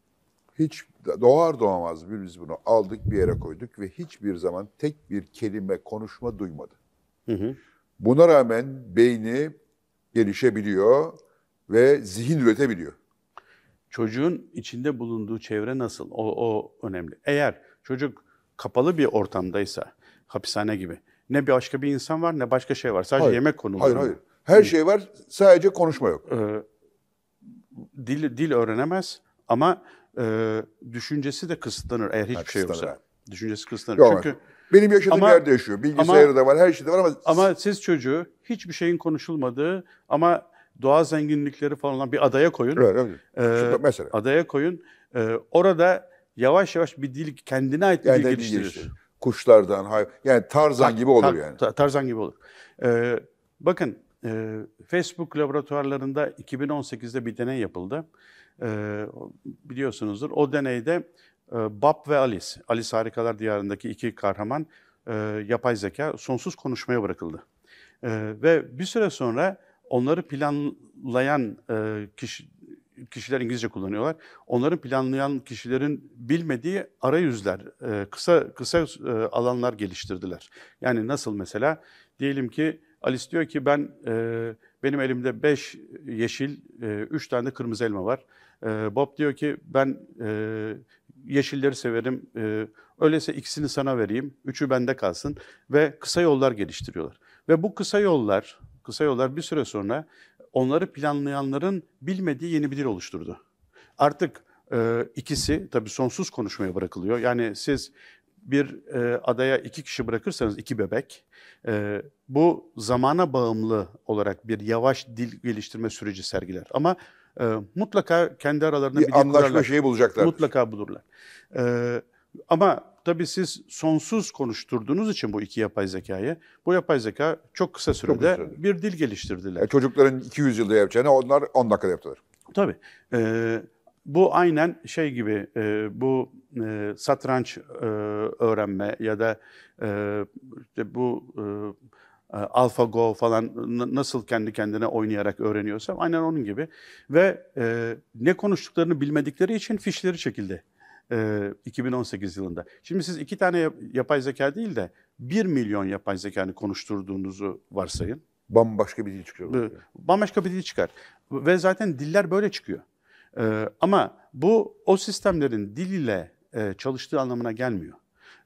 Hiç doğar doğamaz biz bunu aldık bir yere koyduk ve hiçbir zaman tek bir kelime konuşma duymadı. Hı hı. Buna rağmen beyni gelişebiliyor ve zihin üretebiliyor. Çocuğun içinde bulunduğu çevre nasıl? O, o önemli. Eğer çocuk kapalı bir ortamdaysa, hapishane gibi, ne bir başka bir insan var ne başka şey var. Sadece Hayır. yemek konulu. Hayır hayır. Her şey var sadece konuşma yok. Ee, dil dil öğrenemez ama e, düşüncesi de kısıtlanır eğer hiçbir ha, şey yoksa. Düşüncesi kısıtlanır. Yok, Çünkü benim yaşadığım ama, yerde yaşıyor. Bilgisayarı da var, her şey de var ama... Ama siz çocuğu hiçbir şeyin konuşulmadığı ama doğa zenginlikleri falan olan bir adaya koyun. Evet, evet. Ee, mesela. Adaya koyun. Ee, orada yavaş yavaş bir dil, kendine ait bir yani dil geliştirir. geliştirir kuşlardan, hay- yani Tarzan tar- gibi olur tar- yani. Tar- tarzan gibi olur. Ee, bakın e, Facebook laboratuvarlarında 2018'de bir deney yapıldı. Ee, biliyorsunuzdur. O deneyde e, Bob ve Alice, Alice Harikalar Diyarı'ndaki iki kahraman e, yapay zeka sonsuz konuşmaya bırakıldı. E, ve bir süre sonra onları planlayan e, kişi kişiler İngilizce kullanıyorlar. Onların planlayan kişilerin bilmediği arayüzler, e, kısa kısa e, alanlar geliştirdiler. Yani nasıl mesela diyelim ki Alice diyor ki ben e, benim elimde 5 yeşil, 3 tane de kırmızı elma var. Bob diyor ki ben yeşilleri severim. öyleyse ikisini sana vereyim, üçü bende kalsın ve kısa yollar geliştiriyorlar. Ve bu kısa yollar, kısa yollar bir süre sonra onları planlayanların bilmediği yeni bir dil oluşturdu. Artık e, ikisi tabii sonsuz konuşmaya bırakılıyor. Yani siz bir e, adaya iki kişi bırakırsanız iki bebek e, bu zamana bağımlı olarak bir yavaş dil geliştirme süreci sergiler. Ama e, mutlaka kendi aralarında bir, bir anlaşma şeyi bulacaklar. Mutlaka bulurlar. E, ama tabii siz sonsuz konuşturduğunuz için bu iki yapay zekayı, bu yapay zeka çok kısa sürede çok kısa. bir dil geliştirdiler. Yani e, çocukların 200 yılda yapacağını onlar 10 dakikada yaptılar. Tabii. Ee, bu aynen şey gibi e, bu e, satranç e, öğrenme ya da e, işte bu e, e AlphaGo falan nasıl kendi kendine oynayarak öğreniyorsam aynen onun gibi. Ve e, ne konuştuklarını bilmedikleri için fişleri çekildi e, 2018 yılında. Şimdi siz iki tane yapay zeka değil de bir milyon yapay zekanı hani konuşturduğunuzu varsayın. Bambaşka bir dil çıkıyor. Bambaşka bir dil çıkar. Ve zaten diller böyle çıkıyor. E, ama bu o sistemlerin dil ile e, çalıştığı anlamına gelmiyor.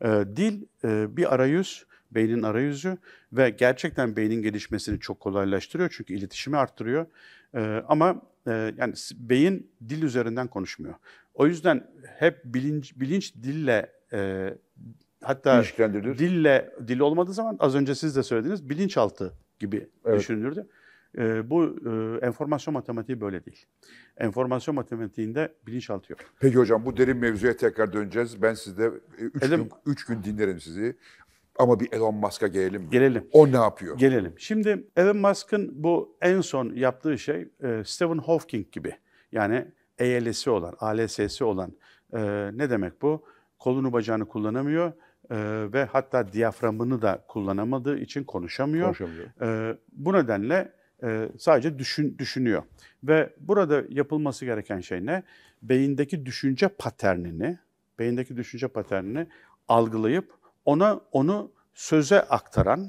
E, dil e, bir arayüz, beynin arayüzü ve gerçekten beynin gelişmesini çok kolaylaştırıyor çünkü iletişimi arttırıyor. E, ama e, yani beyin dil üzerinden konuşmuyor. O yüzden hep bilinç, bilinç dille e, hatta dille dil olmadığı zaman az önce siz de söylediniz bilinçaltı gibi evet. düşünülürdü. E, bu e, enformasyon matematiği böyle değil. Enformasyon matematiğinde bilinçaltı yok. Peki hocam bu derin mevzuya tekrar döneceğiz. Ben sizde 3 e, gün, üç gün dinlerim sizi. Ama bir Elon Musk'a gelelim mi? Gelelim. O ne yapıyor? Gelelim. Şimdi Elon Musk'ın bu en son yaptığı şey e, Stephen Hawking gibi. Yani ELS'i olan, ALS'si olan e, ne demek bu? Kolunu bacağını kullanamıyor e, ve hatta diyaframını da kullanamadığı için konuşamıyor. konuşamıyor. E, bu nedenle e, sadece düşün, düşünüyor. Ve burada yapılması gereken şey ne? Beyindeki düşünce paternini, beyindeki düşünce paternini algılayıp ona onu söze aktaran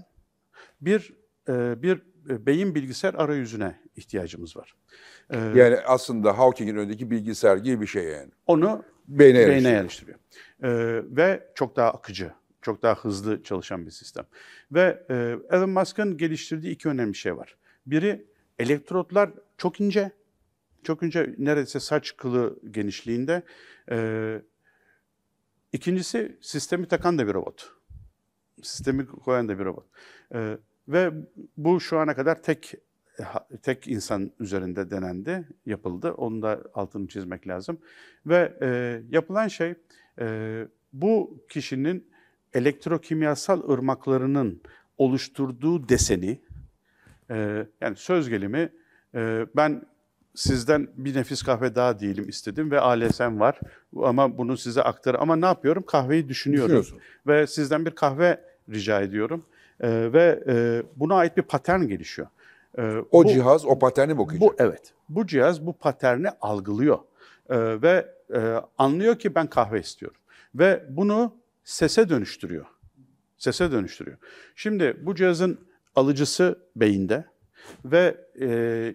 bir e, bir e, beyin bilgisayar arayüzüne ihtiyacımız var. Ee, yani aslında Hawking'in önündeki bilgisayar gibi bir şey yani. Onu beyne yerleştiriyor. Beyne yerleştiriyor. Ee, ve çok daha akıcı, çok daha hızlı çalışan bir sistem. Ve e, Elon Musk'ın geliştirdiği iki önemli şey var. Biri elektrotlar çok ince, çok ince neredeyse saç kılı genişliğinde. Ee, ikincisi sistemi takan da bir robot. Sistemi koyan da bir robot. Ee, ve bu şu ana kadar tek tek insan üzerinde denendi, yapıldı. Onu da altını çizmek lazım. Ve e, yapılan şey e, bu kişinin elektrokimyasal ırmaklarının oluşturduğu deseni, e, yani söz gelimi e, ben sizden bir nefis kahve daha diyelim istedim ve ALSM var ama bunu size aktar ama ne yapıyorum? Kahveyi düşünüyorum ve sizden bir kahve rica ediyorum. E, ve e, buna ait bir patern gelişiyor. E, o bu, cihaz o paterni okuyacak. Bu evet. Bu cihaz bu paterni algılıyor e, ve e, anlıyor ki ben kahve istiyorum ve bunu sese dönüştürüyor. Sese dönüştürüyor. Şimdi bu cihazın alıcısı beyinde ve e,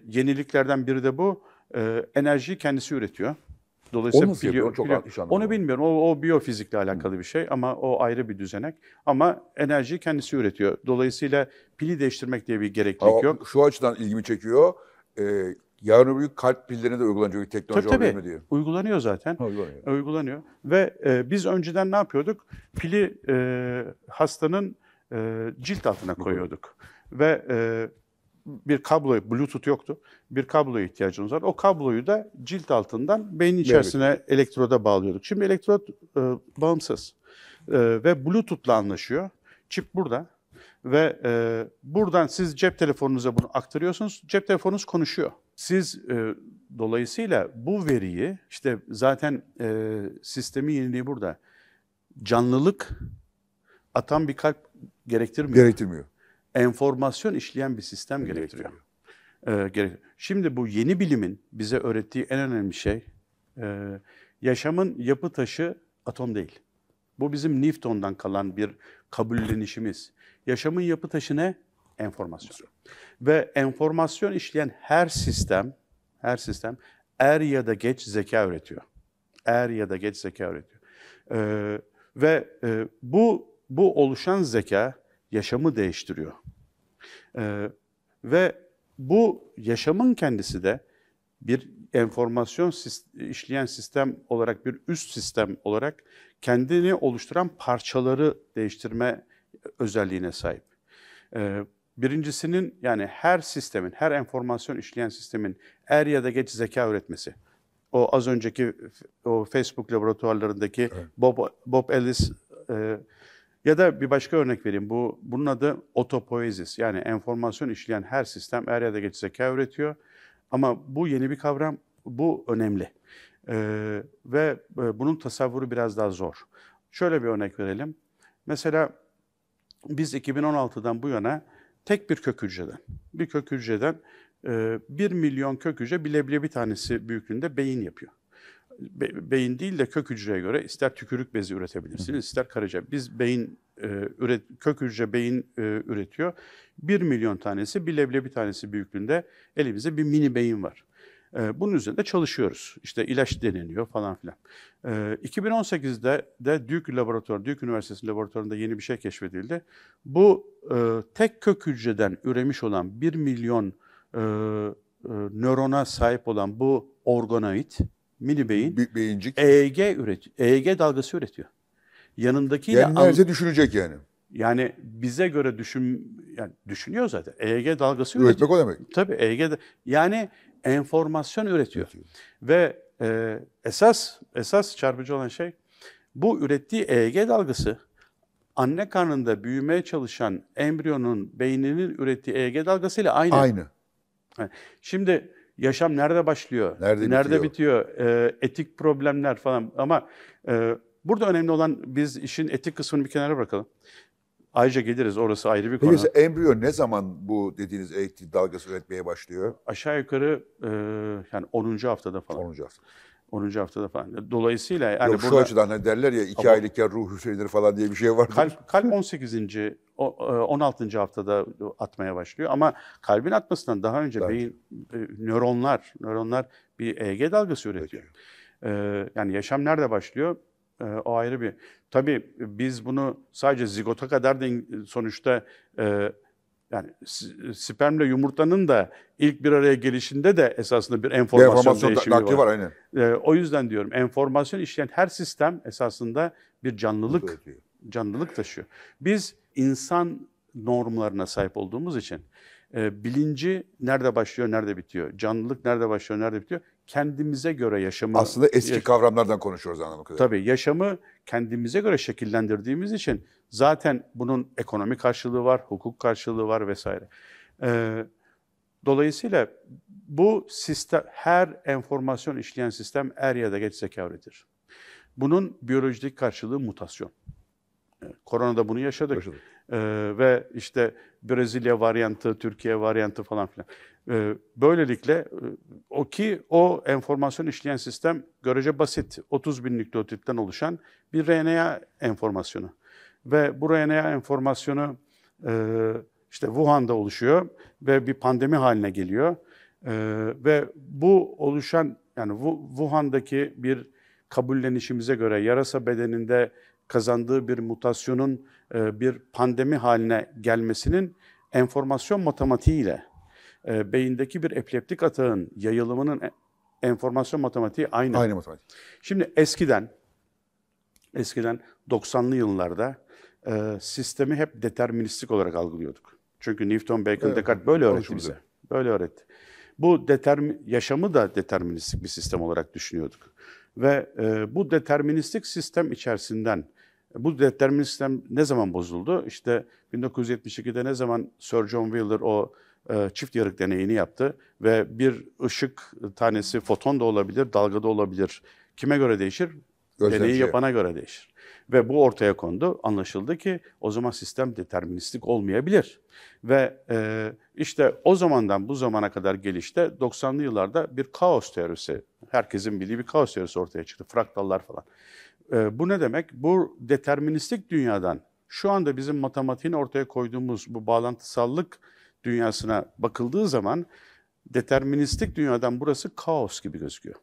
yeniliklerden biri de bu e, enerjiyi kendisi üretiyor. Dolayısıyla o nasıl biliyor, Çok biliyor. yanlış Onu bilmiyorum. O, o biyofizikle alakalı bir şey ama o ayrı bir düzenek. Ama enerjiyi kendisi üretiyor. Dolayısıyla pili değiştirmek diye bir gereklilik Ama yok. Şu açıdan ilgimi çekiyor. Ee, yarın öbür gün kalp pillerine de uygulanacak bir teknoloji Tabii olabilir mi diyor. Uygulanıyor zaten. uygulanıyor. Uygulanıyor. Ve e, biz önceden ne yapıyorduk? Pili e, hastanın e, cilt altına koyuyorduk. Ve e, bir kablo, Bluetooth yoktu. Bir kabloya ihtiyacımız var. O kabloyu da cilt altından beyin içerisine evet. elektroda bağlıyorduk. Şimdi elektrot e, bağımsız e, ve Bluetooth'la anlaşıyor. Çip burada ve e, buradan siz cep telefonunuza bunu aktarıyorsunuz. Cep telefonunuz konuşuyor. Siz e, dolayısıyla bu veriyi işte zaten e, sistemin yeniliği burada. Canlılık atan bir kalp gerektirmiyor. Gerektirmiyor enformasyon işleyen bir sistem gerektiriyor. gerektiriyor. Ee, gerek. Şimdi bu yeni bilimin bize öğrettiği en önemli şey e, yaşamın yapı taşı atom değil. Bu bizim Newton'dan kalan bir kabullenişimiz. Yaşamın yapı taşı ne? Enformasyon. Ve enformasyon işleyen her sistem, her sistem er ya da geç zeka üretiyor. Er ya da geç zeka üretiyor. Ee, ve e, bu bu oluşan zeka yaşamı değiştiriyor. Ee, ve bu yaşamın kendisi de bir enformasyon sist- işleyen sistem olarak, bir üst sistem olarak kendini oluşturan parçaları değiştirme özelliğine sahip. Ee, birincisinin yani her sistemin, her enformasyon işleyen sistemin er ya da geç zeka üretmesi. O az önceki o Facebook laboratuvarlarındaki evet. Bob, Bob Ellis e, ya da bir başka örnek vereyim. Bu bunun adı otopoezis. Yani enformasyon işleyen her sistem her yerde geç zeka üretiyor. Ama bu yeni bir kavram. Bu önemli. Ee, ve e, bunun tasavvuru biraz daha zor. Şöyle bir örnek verelim. Mesela biz 2016'dan bu yana tek bir kök hücreden, bir kök hücreden 1 e, milyon kök hücre bir tanesi büyüklüğünde beyin yapıyor be, beyin değil de kök hücreye göre ister tükürük bezi üretebilirsiniz, ister karaciğer. Biz beyin e, üret, kök hücre beyin e, üretiyor. bir milyon tanesi bir leblebi tanesi büyüklüğünde elimizde bir mini beyin var. E, bunun üzerinde çalışıyoruz. İşte ilaç deneniyor falan filan. E, 2018'de de Duke Laboratuvar, Duke Üniversitesi laboratuvarında yeni bir şey keşfedildi. Bu e, tek kök hücreden üremiş olan bir milyon e, e, nörona sahip olan bu organoid, mini beyin, Bi- beyincik. EEG üret EEG dalgası üretiyor. Yanındaki Yani nerede düşünecek yani? yani bize göre düşün yani düşünüyor zaten. EEG dalgası Üretmek üretiyor. o demek. Tabii EEG de- yani enformasyon üretiyor. Ve e, esas esas çarpıcı olan şey bu ürettiği EEG dalgası anne karnında büyümeye çalışan embriyonun beyninin ürettiği EEG dalgasıyla aynı. Aynı. Şimdi yaşam nerede başlıyor? Nerede, nerede bitiyor? bitiyor? E, etik problemler falan ama e, burada önemli olan biz işin etik kısmını bir kenara bırakalım. Ayrıca geliriz orası ayrı bir konu. Peki embriyo ne zaman bu dediğiniz elektrik dalgası üretmeye başlıyor? Aşağı yukarı e, yani 10. haftada falan. 10. hafta. 10. haftada falan. Dolayısıyla yani Yok, şu açıdan hani derler ya iki aylıkken ruh Hüseyin'dir falan diye bir şey var. Kalp, kalp 18. 16. E, haftada atmaya başlıyor ama kalbin atmasından daha önce Tabii. beyin e, nöronlar nöronlar bir EEG dalgası üretiyor. Ee, yani yaşam nerede başlıyor? Ee, o ayrı bir. Tabii biz bunu sadece zigota kadar da sonuçta e, yani e, spermle yumurtanın da ilk bir araya gelişinde de esasında bir enformasyon, enformasyon değişimi var. var aynen. Ee, o yüzden diyorum enformasyon işleyen her sistem esasında bir canlılık canlılık taşıyor. Biz insan normlarına sahip olduğumuz için e, bilinci nerede başlıyor, nerede bitiyor? Canlılık nerede başlıyor, nerede bitiyor? Kendimize göre yaşamı... Aslında eski yaş- kavramlardan konuşuyoruz anlamı kadar. Tabii yaşamı kendimize göre şekillendirdiğimiz için Zaten bunun ekonomi karşılığı var, hukuk karşılığı var vesaire. Ee, dolayısıyla bu sistem, her enformasyon işleyen sistem er ya da geç zeka üretir. Bunun biyolojik karşılığı mutasyon. Ee, koronada bunu yaşadık. yaşadık. Ee, ve işte Brezilya varyantı, Türkiye varyantı falan filan. Ee, böylelikle e, o ki o enformasyon işleyen sistem görece basit 30 bin nükleotitten oluşan bir RNA enformasyonu ve bu RNA enformasyonu e, işte Wuhan'da oluşuyor ve bir pandemi haline geliyor. E, ve bu oluşan yani Wuhan'daki bir kabullenişimize göre yarasa bedeninde kazandığı bir mutasyonun e, bir pandemi haline gelmesinin enformasyon matematiğiyle e, beyindeki bir epileptik atağın yayılımının e, enformasyon matematiği aynı. Aynı matematik. Şimdi eskiden eskiden 90'lı yıllarda e, sistemi hep deterministik olarak algılıyorduk. Çünkü Newton, Bacon, evet, Descartes böyle öğretti bize. Böyle öğretti. Bu determin, yaşamı da deterministik bir sistem olarak düşünüyorduk. Ve e, bu deterministik sistem içerisinden, bu determinist sistem ne zaman bozuldu? İşte 1972'de ne zaman Sir John Wheeler o e, çift yarık deneyini yaptı ve bir ışık tanesi foton da olabilir, dalga da olabilir. Kime göre değişir? Gözlemci. Deneyi yapana göre değişir. Ve bu ortaya kondu. Anlaşıldı ki o zaman sistem deterministik olmayabilir. Ve e, işte o zamandan bu zamana kadar gelişte 90'lı yıllarda bir kaos teorisi, herkesin bildiği bir kaos teorisi ortaya çıktı. Fraktallar falan. E, bu ne demek? Bu deterministik dünyadan şu anda bizim matematiğin ortaya koyduğumuz bu bağlantısallık dünyasına bakıldığı zaman deterministik dünyadan burası kaos gibi gözüküyor.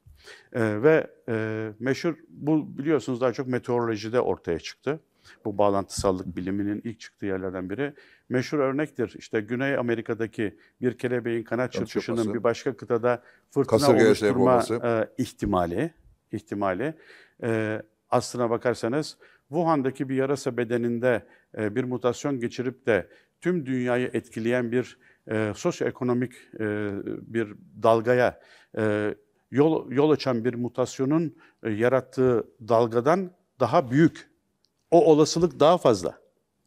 E, ve e, meşhur bu biliyorsunuz daha çok meteorolojide ortaya çıktı. Bu bağlantısallık biliminin ilk çıktığı yerlerden biri. Meşhur örnektir. işte Güney Amerika'daki bir kelebeğin kanat çırpışının bir başka kıtada fırtına oluşturma e, ihtimali ihtimali. E, aslına bakarsanız Wuhan'daki bir yarasa bedeninde e, bir mutasyon geçirip de tüm dünyayı etkileyen bir e, sosyoekonomik e, bir dalgaya e, yol, yol açan bir mutasyonun e, yarattığı dalgadan daha büyük. O olasılık daha fazla.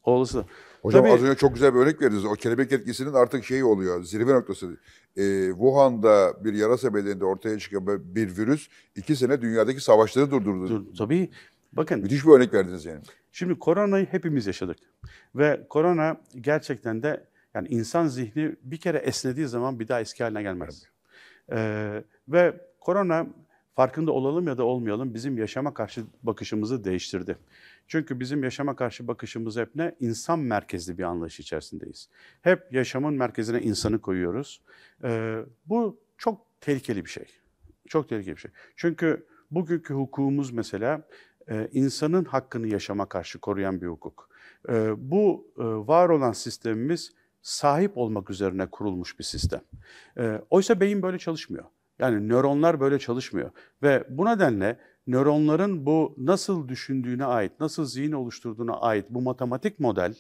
O olasılık. Hocam Tabii, az önce çok güzel bir örnek verdiniz. O kelebek etkisinin artık şeyi oluyor, zirve noktası. Ee, Wuhan'da bir yarasa bedeninde ortaya çıkan bir virüs iki sene dünyadaki savaşları durdurdu. Dur, tabii. Bakın. Müthiş bir örnek verdiniz yani. Şimdi koronayı hepimiz yaşadık. Ve korona gerçekten de yani insan zihni bir kere esnediği zaman bir daha eski haline gelmez. Ee, ve Korona farkında olalım ya da olmayalım bizim yaşama karşı bakışımızı değiştirdi. Çünkü bizim yaşama karşı bakışımız hep ne? İnsan merkezli bir anlayış içerisindeyiz. Hep yaşamın merkezine insanı koyuyoruz. Ee, bu çok tehlikeli bir şey. Çok tehlikeli bir şey. Çünkü bugünkü hukukumuz mesela e, insanın hakkını yaşama karşı koruyan bir hukuk. E, bu e, var olan sistemimiz sahip olmak üzerine kurulmuş bir sistem. oysa beyin böyle çalışmıyor. Yani nöronlar böyle çalışmıyor. Ve bu nedenle nöronların bu nasıl düşündüğüne ait, nasıl zihin oluşturduğuna ait bu matematik model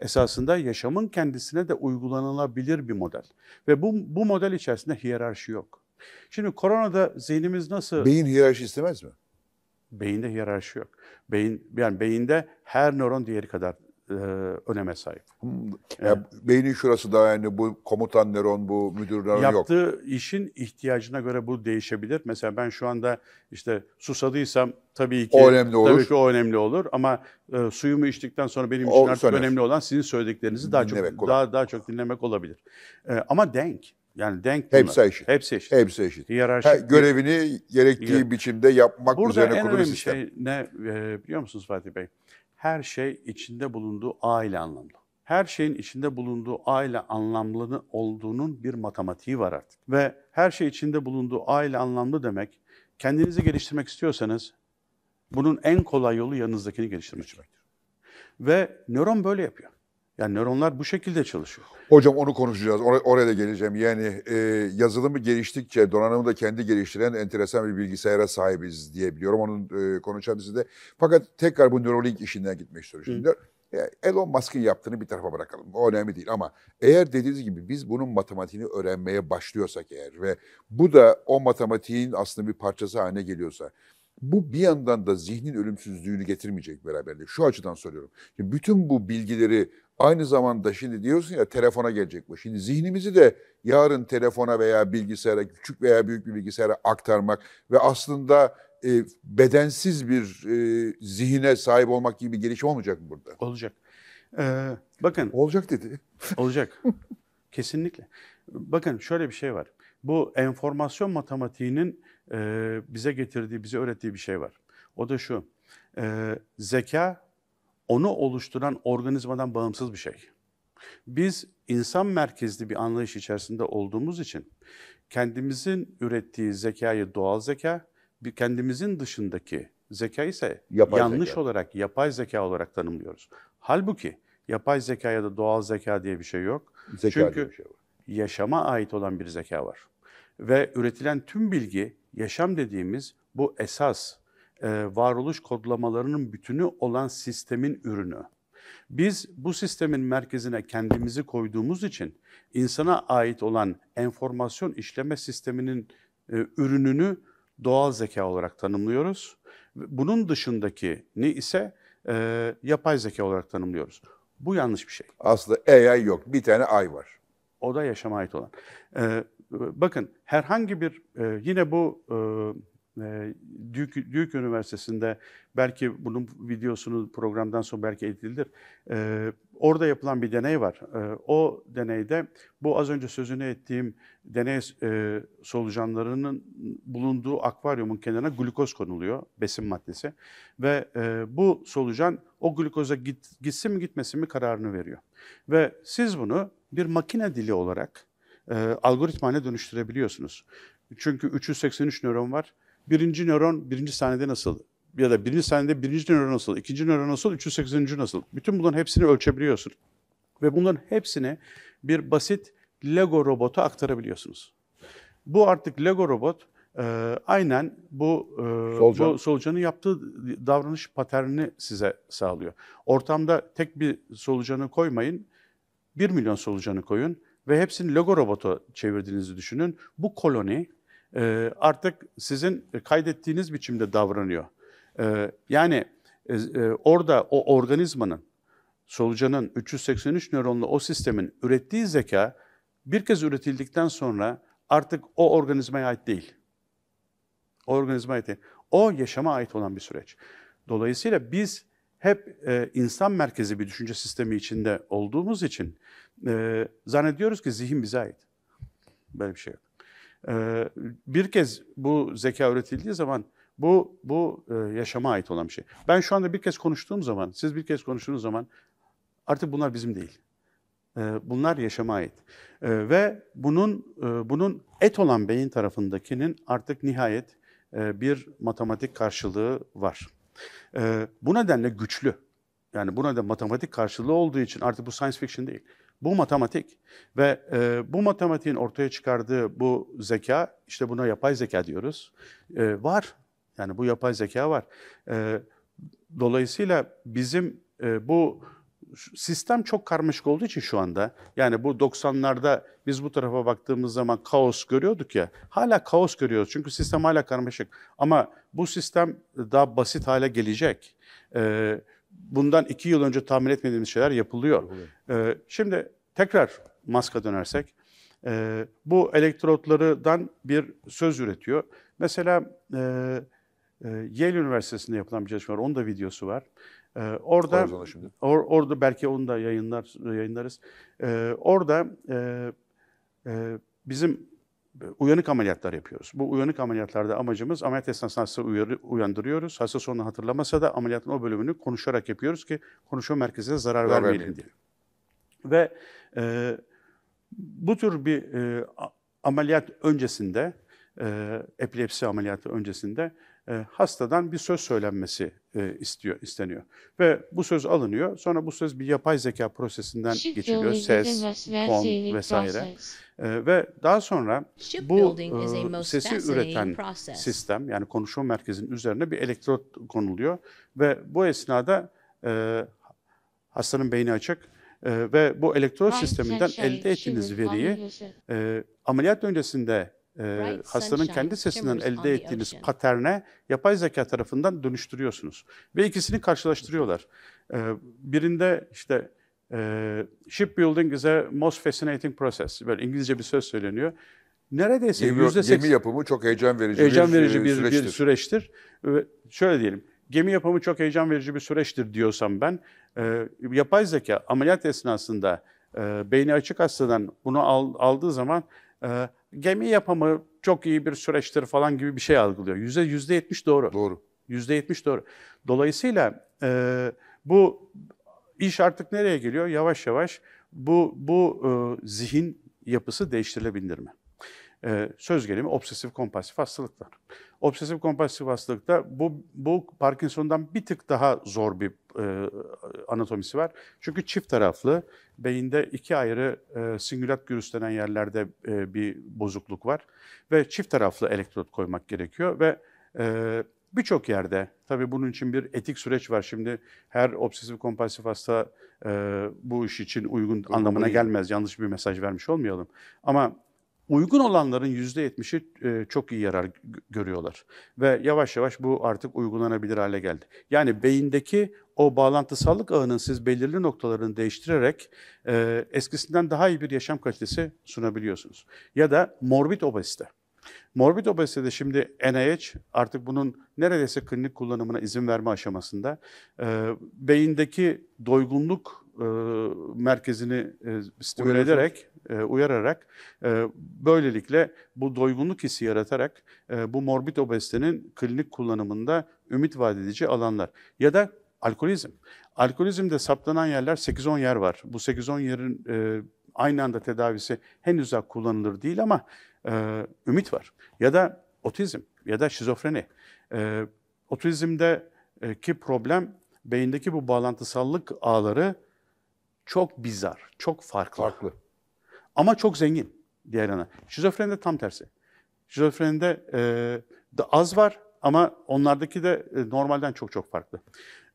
esasında yaşamın kendisine de uygulanılabilir bir model. Ve bu, bu model içerisinde hiyerarşi yok. Şimdi koronada zihnimiz nasıl... Beyin hiyerarşi istemez mi? Beyinde hiyerarşi yok. Beyin yani beyinde her nöron diğeri kadar e, öneme sahip. Yani hmm. yani, beynin şurası da yani bu komutan Neron bu müdür nöron yok. Yaptığı işin ihtiyacına göre bu değişebilir. Mesela ben şu anda işte susadıysam tabii ki o önemli olur. Tabii ki o önemli olur ama e, suyumu içtikten sonra benim için o, artık söylemez. önemli olan sizin söylediklerinizi daha dinlemek çok olur. daha daha çok dinlemek olabilir. E, ama denk yani denk Hepsi eşit. Hepsi eşit. Hepsi eşit. Hiyerarşik. görevini gerektiği biçimde yapmak Burada üzerine kurulu bir sistem. Burada en önemli şey ne e, biliyor musunuz Fatih Bey? her şey içinde bulunduğu aile anlamlı. Her şeyin içinde bulunduğu aile anlamlı olduğunun bir matematiği var artık. Ve her şey içinde bulunduğu aile anlamlı demek, kendinizi geliştirmek istiyorsanız bunun en kolay yolu yanınızdakini geliştirmek demektir. Ve nöron böyle yapıyor. Yani nöronlar bu şekilde çalışıyor. Hocam onu konuşacağız. Or- oraya da geleceğim. Yani e, yazılımı geliştikçe donanımı da kendi geliştiren enteresan bir bilgisayara sahibiz diye biliyorum. Onun e, konuşacağım size. Fakat tekrar bu Neuralink işinden gitmek istiyorum. Şimdi e, Elon Musk'ın yaptığını bir tarafa bırakalım. O önemli değil ama eğer dediğiniz gibi biz bunun matematiğini öğrenmeye başlıyorsak eğer ve bu da o matematiğin aslında bir parçası haline geliyorsa bu bir yandan da zihnin ölümsüzlüğünü getirmeyecek beraberlik. Şu açıdan soruyorum. Şimdi bütün bu bilgileri Aynı zamanda şimdi diyorsun ya telefona gelecek bu. Şimdi zihnimizi de yarın telefona veya bilgisayara, küçük veya büyük bir bilgisayara aktarmak ve aslında e, bedensiz bir e, zihine sahip olmak gibi bir gelişim olmayacak mı burada? Olacak. Ee, bakın. Olacak dedi. Olacak. Kesinlikle. Bakın şöyle bir şey var. Bu enformasyon matematiğinin e, bize getirdiği, bize öğrettiği bir şey var. O da şu. E, zeka onu oluşturan organizmadan bağımsız bir şey. Biz insan merkezli bir anlayış içerisinde olduğumuz için kendimizin ürettiği zekayı doğal zeka, bir kendimizin dışındaki zeka ise yapay yanlış zeka. olarak yapay zeka olarak tanımlıyoruz. Halbuki yapay zeka ya da doğal zeka diye bir şey yok. Zeka Çünkü şey yaşama ait olan bir zeka var. Ve üretilen tüm bilgi yaşam dediğimiz bu esas e, varoluş kodlamalarının bütünü olan sistemin ürünü. Biz bu sistemin merkezine kendimizi koyduğumuz için insana ait olan enformasyon işleme sisteminin e, ürününü doğal zeka olarak tanımlıyoruz. Bunun dışındaki ne ise e, yapay zeka olarak tanımlıyoruz. Bu yanlış bir şey. Aslında AI yok. Bir tane ay var. O da yaşama ait olan. E, bakın herhangi bir e, yine bu e, ee, Duke, Duke Üniversitesi'nde belki bunun videosunu programdan sonra belki edilir. Ee, orada yapılan bir deney var. Ee, o deneyde bu az önce sözünü ettiğim deney e, solucanlarının bulunduğu akvaryumun kenarına glukoz konuluyor, besin maddesi. Ve e, bu solucan o glukoza gitsin mi gitmesin mi kararını veriyor. Ve siz bunu bir makine dili olarak e, dönüştürebiliyorsunuz. Çünkü 383 nöron var birinci nöron birinci saniyede nasıl? Ya da birinci saniyede birinci nöron nasıl? ikinci nöron nasıl? Üçüncü, sekizinci nasıl? Bütün bunların hepsini ölçebiliyorsun. Ve bunların hepsini bir basit Lego robota aktarabiliyorsunuz. Bu artık Lego robot e, aynen bu, e, Solucan. bu solucanın yaptığı davranış paternini size sağlıyor. Ortamda tek bir solucanı koymayın, bir milyon solucanı koyun ve hepsini Lego robota çevirdiğinizi düşünün. Bu koloni e, artık sizin e, kaydettiğiniz biçimde davranıyor. Ee, e, yani e, orada o organizmanın, solucanın 383 nöronlu o sistemin ürettiği zeka bir kez üretildikten sonra artık o organizmaya ait değil. O organizmaya ait değil. O yaşama ait olan bir süreç. Dolayısıyla biz hep e, insan merkezi bir düşünce sistemi içinde olduğumuz için e, zannediyoruz ki zihin bize ait. Böyle bir şey yok. Ee, bir kez bu zeka üretildiği zaman bu bu e, yaşama ait olan bir şey. Ben şu anda bir kez konuştuğum zaman, siz bir kez konuştuğunuz zaman artık bunlar bizim değil. Ee, bunlar yaşama ait. Ee, ve bunun e, bunun et olan beyin tarafındakinin artık nihayet e, bir matematik karşılığı var. Bu nedenle güçlü. Yani bu nedenle matematik karşılığı olduğu için artık bu science fiction değil. Bu matematik ve e, bu matematiğin ortaya çıkardığı bu zeka, işte buna yapay zeka diyoruz, e, var. Yani bu yapay zeka var. E, dolayısıyla bizim e, bu sistem çok karmaşık olduğu için şu anda yani bu 90'larda biz bu tarafa baktığımız zaman kaos görüyorduk ya hala kaos görüyoruz çünkü sistem hala karmaşık ama bu sistem daha basit hale gelecek. Ee, bundan iki yıl önce tahmin etmediğimiz şeyler yapılıyor. Ee, şimdi tekrar maska dönersek, e, bu elektrotlardan bir söz üretiyor. Mesela e, e, Yale Üniversitesi'nde yapılan bir çalışma var, onun da videosu var. E, orada or, orada belki onu da yayınlar yayınlarız. E, orada e, e, bizim ee, uyanık ameliyatlar yapıyoruz. Bu uyanık ameliyatlarda amacımız ameliyat esnasında hasta uyarı, uyandırıyoruz. Hasta sonra hatırlamasa da ameliyatın o bölümünü konuşarak yapıyoruz ki konuşma merkezine zarar, zarar vermeyelim diye. Ve e, bu tür bir e, ameliyat öncesinde, e, epilepsi ameliyatı öncesinde e, hastadan bir söz söylenmesi e, istiyor, isteniyor. Ve bu söz alınıyor. Sonra bu söz bir yapay zeka prosesinden geçiliyor. Ses, ton vesaire. E, ve daha sonra bu e, sesi üreten sistem yani konuşma merkezinin üzerine bir elektrot konuluyor. Ve bu esnada e, hastanın beyni açık e, ve bu elektrot sisteminden elde ettiğiniz veriyi e, ameliyat öncesinde e, hastanın kendi sesinden elde ettiğiniz paterne yapay zeka tarafından dönüştürüyorsunuz. Ve ikisini karşılaştırıyorlar. E, birinde işte e, shipbuilding is a most fascinating process. Böyle İngilizce bir söz söyleniyor. Neredeyse gemi, %80... Gemi yapımı çok heyecan verici, heyecan bir, verici bir, süreçtir. bir süreçtir. Şöyle diyelim, gemi yapımı çok heyecan verici bir süreçtir diyorsam ben, e, yapay zeka ameliyat esnasında e, beyni açık hastadan bunu al, aldığı zaman e, gemi yapımı çok iyi bir süreçtir falan gibi bir şey algılıyor. Yüzde yüzde yetmiş doğru. Doğru. Yüzde yetmiş doğru. Dolayısıyla e, bu iş artık nereye geliyor? Yavaş yavaş bu bu e, zihin yapısı değiştirilebilir mi? e, söz gelimi obsesif kompulsif hastalıklar. Obsesif kompulsif hastalıkta bu, bu Parkinson'dan bir tık daha zor bir e, anatomisi var. Çünkü çift taraflı beyinde iki ayrı e, singülat gürüs denen yerlerde e, bir bozukluk var. Ve çift taraflı elektrot koymak gerekiyor ve e, birçok yerde tabii bunun için bir etik süreç var. Şimdi her obsesif kompulsif hasta e, bu iş için uygun anlamına gelmez. Yanlış bir mesaj vermiş olmayalım. Ama Uygun olanların yüzde yetmişi e, çok iyi yarar görüyorlar. Ve yavaş yavaş bu artık uygulanabilir hale geldi. Yani beyindeki o bağlantısallık ağının siz belirli noktalarını değiştirerek e, eskisinden daha iyi bir yaşam kalitesi sunabiliyorsunuz. Ya da morbid obezite. Morbid obezitede şimdi NIH artık bunun neredeyse klinik kullanımına izin verme aşamasında. E, beyindeki doygunluk e, merkezini e, stimüle ederek, e, uyararak e, böylelikle bu doygunluk hissi yaratarak e, bu morbid obezitenin klinik kullanımında ümit vaat edici alanlar ya da alkolizm. Alkolizmde saptanan yerler 8-10 yer var. Bu 8-10 yerin e, aynı anda tedavisi henüz daha kullanılır değil ama e, ümit var. Ya da otizm ya da şizofreni. E, otizmdeki e, problem beyindeki bu bağlantısallık ağları çok bizar, çok farklı. Farklı. Ama çok zengin diğer yana. Şizofrenide tam tersi. Şizofrenide e, da az var ama onlardaki de e, normalden çok çok farklı.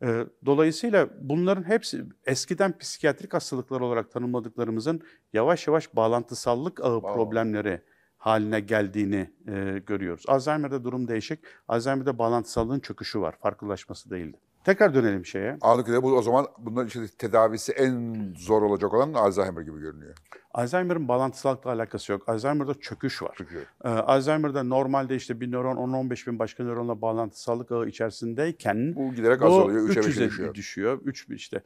E, dolayısıyla bunların hepsi eskiden psikiyatrik hastalıklar olarak tanımladıklarımızın yavaş yavaş bağlantısallık ağı wow. problemleri haline geldiğini e, görüyoruz. Alzheimer'de durum değişik. Alzheimer'de bağlantısallığın çöküşü var. Farklılaşması değildi. Tekrar dönelim şeye. Ağırlıklı bu o zaman bunların işte tedavisi en zor olacak olan Alzheimer gibi görünüyor. Alzheimer'ın bağlantısallıkla alakası yok. Alzheimer'da çöküş var. Çöküyor. Ee, Alzheimer'da normalde işte bir nöron 10-15 bin başka nöronla bağlantısallık ağı içerisindeyken bu giderek azalıyor. 3'e 5'e düşüyor. düşüyor. 3 işte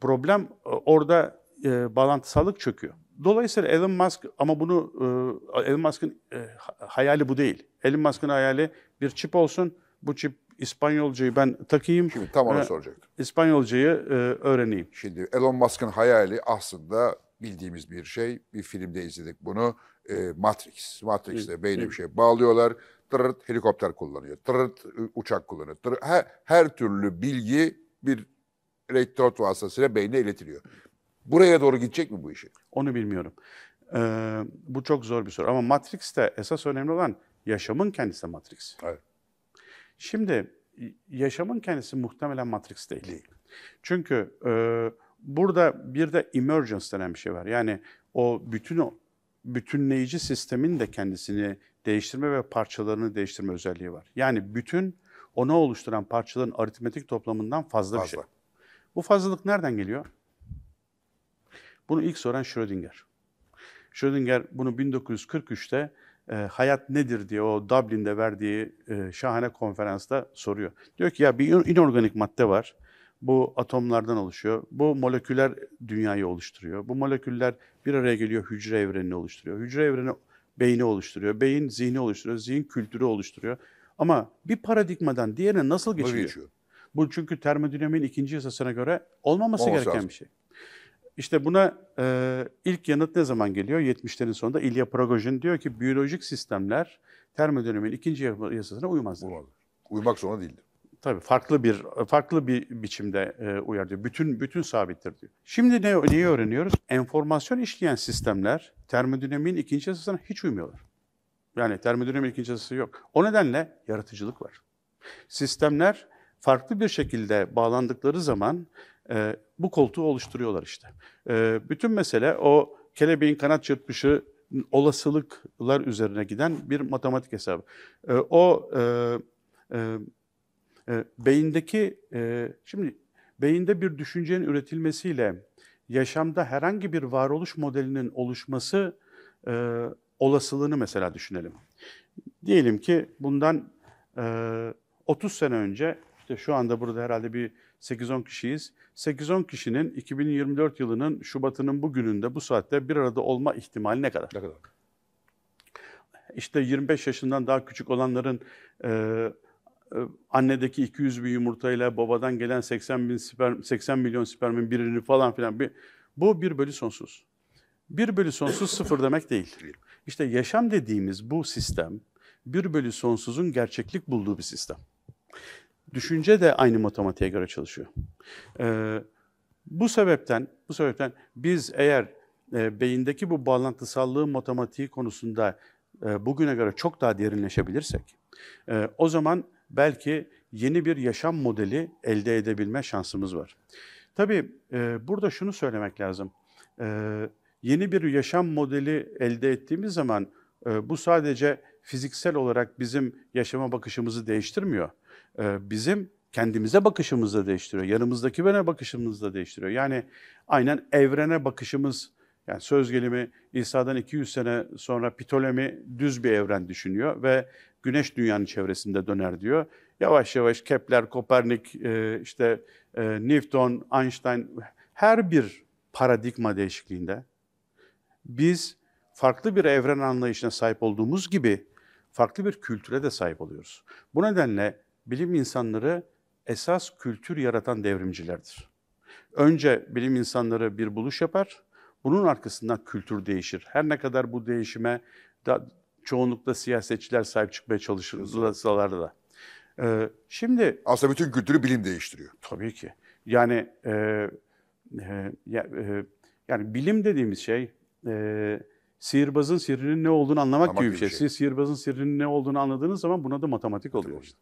problem e, orada e, bağlantısallık çöküyor. Dolayısıyla Elon Musk ama bunu e, Elon Musk'ın e, hayali bu değil. Elon Musk'ın hayali bir çip olsun. Bu çip İspanyolcayı ben takayım. Şimdi tam ona ee, soracak. İspanyolcayı e, öğreneyim. Şimdi Elon Musk'ın hayali aslında bildiğimiz bir şey. Bir filmde izledik bunu. E, Matrix. Matrix'te beyni bir şey bağlıyorlar. Tırırt helikopter kullanıyor. Tırırt uçak kullanıyor. Tırırt, her, her türlü bilgi bir elektronot vasıtasıyla beyne iletiliyor. Buraya doğru gidecek mi bu işi? Onu bilmiyorum. Ee, bu çok zor bir soru. Ama Matrix'te esas önemli olan yaşamın kendisi Matrix. Evet. Şimdi yaşamın kendisi muhtemelen Matrix değil. değil. Çünkü e, burada bir de emergence denen bir şey var. Yani o bütün o bütünleyici sistemin de kendisini değiştirme ve parçalarını değiştirme özelliği var. Yani bütün onu oluşturan parçaların aritmetik toplamından fazla, fazla. bir şey. Bu fazlalık nereden geliyor? Bunu ilk soran Schrödinger. Schrödinger bunu 1943'te e, hayat nedir diye o Dublin'de verdiği e, şahane konferansta soruyor. Diyor ki ya bir inorganik madde var. Bu atomlardan oluşuyor. Bu moleküller dünyayı oluşturuyor. Bu moleküller bir araya geliyor hücre evrenini oluşturuyor. Hücre evreni beyni oluşturuyor. Beyin zihni oluşturuyor. Zihin kültürü oluşturuyor. Ama bir paradigmadan diğerine nasıl geçiyor? Bu çünkü termodinamiğin ikinci yasasına göre olmaması Olmaz gereken lazım. bir şey. İşte buna e, ilk yanıt ne zaman geliyor? 70'lerin sonunda Ilya Prigojin diyor ki biyolojik sistemler termodinamiğin ikinci yasasına uymazlar. Uymaz. Uymak zorunda değildir. Tabii farklı bir farklı bir biçimde e, uyar diyor. Bütün bütün sabittir diyor. Şimdi ne neyi öğreniyoruz? Enformasyon işleyen sistemler termodinamiğin ikinci yasasına hiç uymuyorlar. Yani termodinamiğin ikinci yasası yok. O nedenle yaratıcılık var. Sistemler farklı bir şekilde bağlandıkları zaman e, bu koltuğu oluşturuyorlar işte. E, bütün mesele o kelebeğin kanat çırpışı olasılıklar üzerine giden bir matematik hesabı. Ee, e, o e, e, beyindeki, e, şimdi beyinde bir düşüncenin üretilmesiyle yaşamda herhangi bir varoluş modelinin oluşması e, olasılığını mesela düşünelim. Diyelim ki bundan e, 30 sene önce, işte şu anda burada herhalde bir 8-10 kişiyiz. 8-10 kişinin 2024 yılının Şubat'ının bugününde bu saatte bir arada olma ihtimali ne kadar? Ne kadar? İşte 25 yaşından daha küçük olanların e, e, annedeki 200 bin yumurtayla babadan gelen 80 bin sperm, 80 milyon spermin birini falan filan bir, bu bir bölü sonsuz. Bir bölü sonsuz sıfır demek değil. İşte yaşam dediğimiz bu sistem bir bölü sonsuzun gerçeklik bulduğu bir sistem düşünce de aynı matematiğe göre çalışıyor. E, bu sebepten bu sebepten biz eğer e, beyindeki bu bağlantısallığı matematiği konusunda e, bugüne göre çok daha derinleşebilirsek, e, o zaman belki yeni bir yaşam modeli elde edebilme şansımız var. Tabii e, burada şunu söylemek lazım. E, yeni bir yaşam modeli elde ettiğimiz zaman e, bu sadece fiziksel olarak bizim yaşama bakışımızı değiştirmiyor e, bizim kendimize bakışımızı değiştiriyor. Yanımızdaki bana bakışımızı da değiştiriyor. Yani aynen evrene bakışımız yani söz gelimi İsa'dan 200 sene sonra Ptolemy düz bir evren düşünüyor ve güneş dünyanın çevresinde döner diyor. Yavaş yavaş Kepler, Kopernik, e, işte e, Newton, Einstein her bir paradigma değişikliğinde biz farklı bir evren anlayışına sahip olduğumuz gibi farklı bir kültüre de sahip oluyoruz. Bu nedenle bilim insanları esas kültür yaratan devrimcilerdir. Önce bilim insanları bir buluş yapar, bunun arkasından kültür değişir. Her ne kadar bu değişime da, çoğunlukla siyasetçiler sahip çıkmaya çalışırlar da. Ee, şimdi aslında bütün kültürü bilim değiştiriyor. Tabii ki. Yani e, e, e, yani bilim dediğimiz şey e, sihirbazın sirrinin ne olduğunu anlamak Anlamak gibi bir şey. şey. Siz sihirbazın sirrinin ne olduğunu anladığınız zaman buna da matematik oluyor. işte.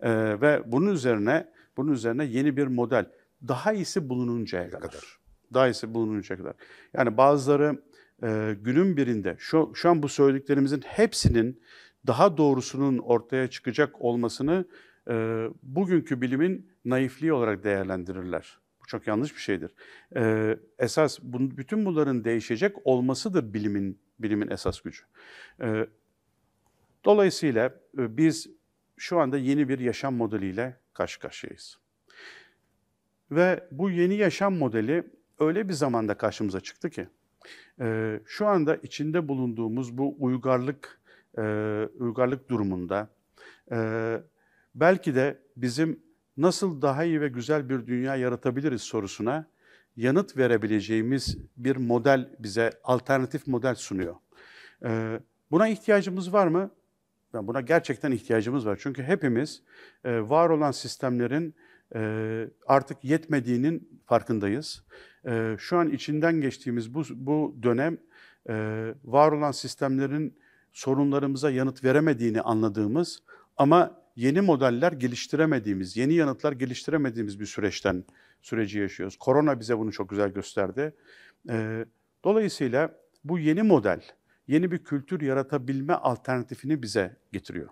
E, ve bunun üzerine bunun üzerine yeni bir model daha iyisi bulununcaya kadar. kadar. Daha iyisi bulununcaya kadar. Yani bazıları e, günün birinde şu, şu an bu söylediklerimizin hepsinin daha doğrusunun ortaya çıkacak olmasını e, bugünkü bilimin naifliği olarak değerlendirirler. Bu çok yanlış bir şeydir. E, esas bu, bütün bunların değişecek olmasıdır bilimin bilimin esas gücü. E, dolayısıyla e, biz şu anda yeni bir yaşam modeliyle karşı karşıyayız. Ve bu yeni yaşam modeli öyle bir zamanda karşımıza çıktı ki, e, şu anda içinde bulunduğumuz bu uygarlık e, uygarlık durumunda e, belki de bizim nasıl daha iyi ve güzel bir dünya yaratabiliriz sorusuna yanıt verebileceğimiz bir model bize alternatif model sunuyor. E, buna ihtiyacımız var mı? Buna gerçekten ihtiyacımız var. Çünkü hepimiz e, var olan sistemlerin e, artık yetmediğinin farkındayız. E, şu an içinden geçtiğimiz bu, bu dönem var olan sistemlerin sorunlarımıza yanıt veremediğini anladığımız ama yeni modeller geliştiremediğimiz, yeni yanıtlar geliştiremediğimiz bir süreçten süreci yaşıyoruz. Korona bize bunu çok güzel gösterdi. Dolayısıyla bu yeni model, yeni bir kültür yaratabilme alternatifini bize getiriyor.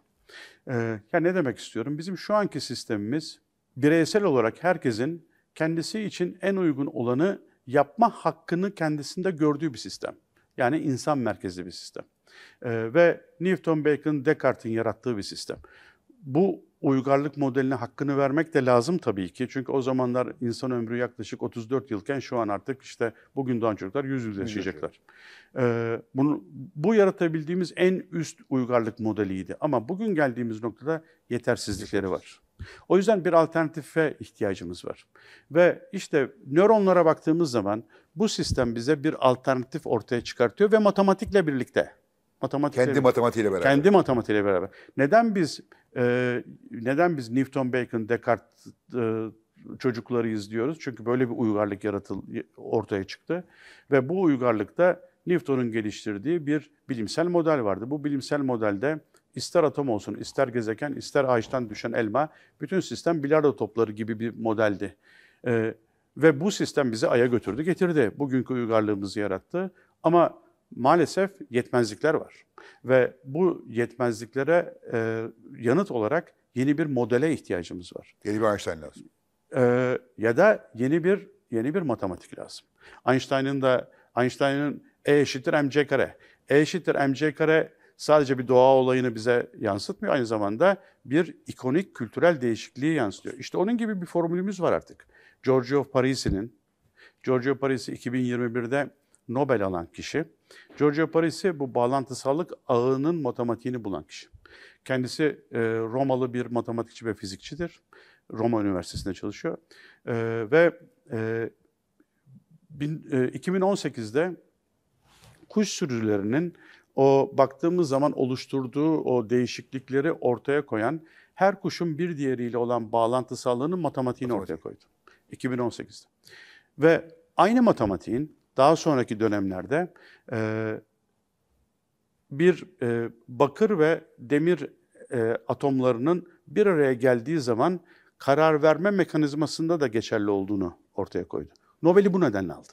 Ee, ya ne demek istiyorum? Bizim şu anki sistemimiz bireysel olarak herkesin kendisi için en uygun olanı yapma hakkını kendisinde gördüğü bir sistem. Yani insan merkezli bir sistem. Ee, ve Newton, Bacon, Descartes'in yarattığı bir sistem. Bu uygarlık modeline hakkını vermek de lazım tabii ki. Çünkü o zamanlar insan ömrü yaklaşık 34 yılken şu an artık işte bugün daha çocuklar 100 yıl yaşayacaklar. Ee, bunu, bu yaratabildiğimiz en üst uygarlık modeliydi. Ama bugün geldiğimiz noktada yetersizlikleri var. O yüzden bir alternatife ihtiyacımız var. Ve işte nöronlara baktığımız zaman bu sistem bize bir alternatif ortaya çıkartıyor ve matematikle birlikte Matematiğiyle, kendi matematiğiyle beraber. Kendi matematiğiyle beraber. Neden biz e, neden biz Newton, Bacon, Descartes e, çocuklarıyız diyoruz? Çünkü böyle bir uygarlık yaratıl ortaya çıktı ve bu uygarlıkta Newton'un geliştirdiği bir bilimsel model vardı. Bu bilimsel modelde ister atom olsun, ister gezegen, ister ağaçtan düşen elma, bütün sistem bilardo topları gibi bir modeldi. Ee, ve bu sistem bizi aya götürdü, getirdi. Bugünkü uygarlığımızı yarattı. Ama maalesef yetmezlikler var. Ve bu yetmezliklere e, yanıt olarak yeni bir modele ihtiyacımız var. Yeni bir Einstein lazım. E, ya da yeni bir yeni bir matematik lazım. Einstein'ın da Einstein'ın E eşittir mc kare. E eşittir mc kare sadece bir doğa olayını bize yansıtmıyor. Aynı zamanda bir ikonik kültürel değişikliği yansıtıyor. İşte onun gibi bir formülümüz var artık. Giorgio Parisi'nin, Giorgio Parisi 2021'de Nobel alan kişi. Giorgio Parisi bu bağlantısallık ağının matematiğini bulan kişi. Kendisi e, Romalı bir matematikçi ve fizikçidir. Roma Üniversitesi'nde çalışıyor. E, ve e, bin, e, 2018'de kuş sürülerinin o baktığımız zaman oluşturduğu o değişiklikleri ortaya koyan her kuşun bir diğeriyle olan bağlantısallığının matematiğini Matematik. ortaya koydu. 2018'de. Ve aynı matematiğin daha sonraki dönemlerde e, bir e, bakır ve demir e, atomlarının bir araya geldiği zaman karar verme mekanizmasında da geçerli olduğunu ortaya koydu. Nobel'i bu nedenle aldı.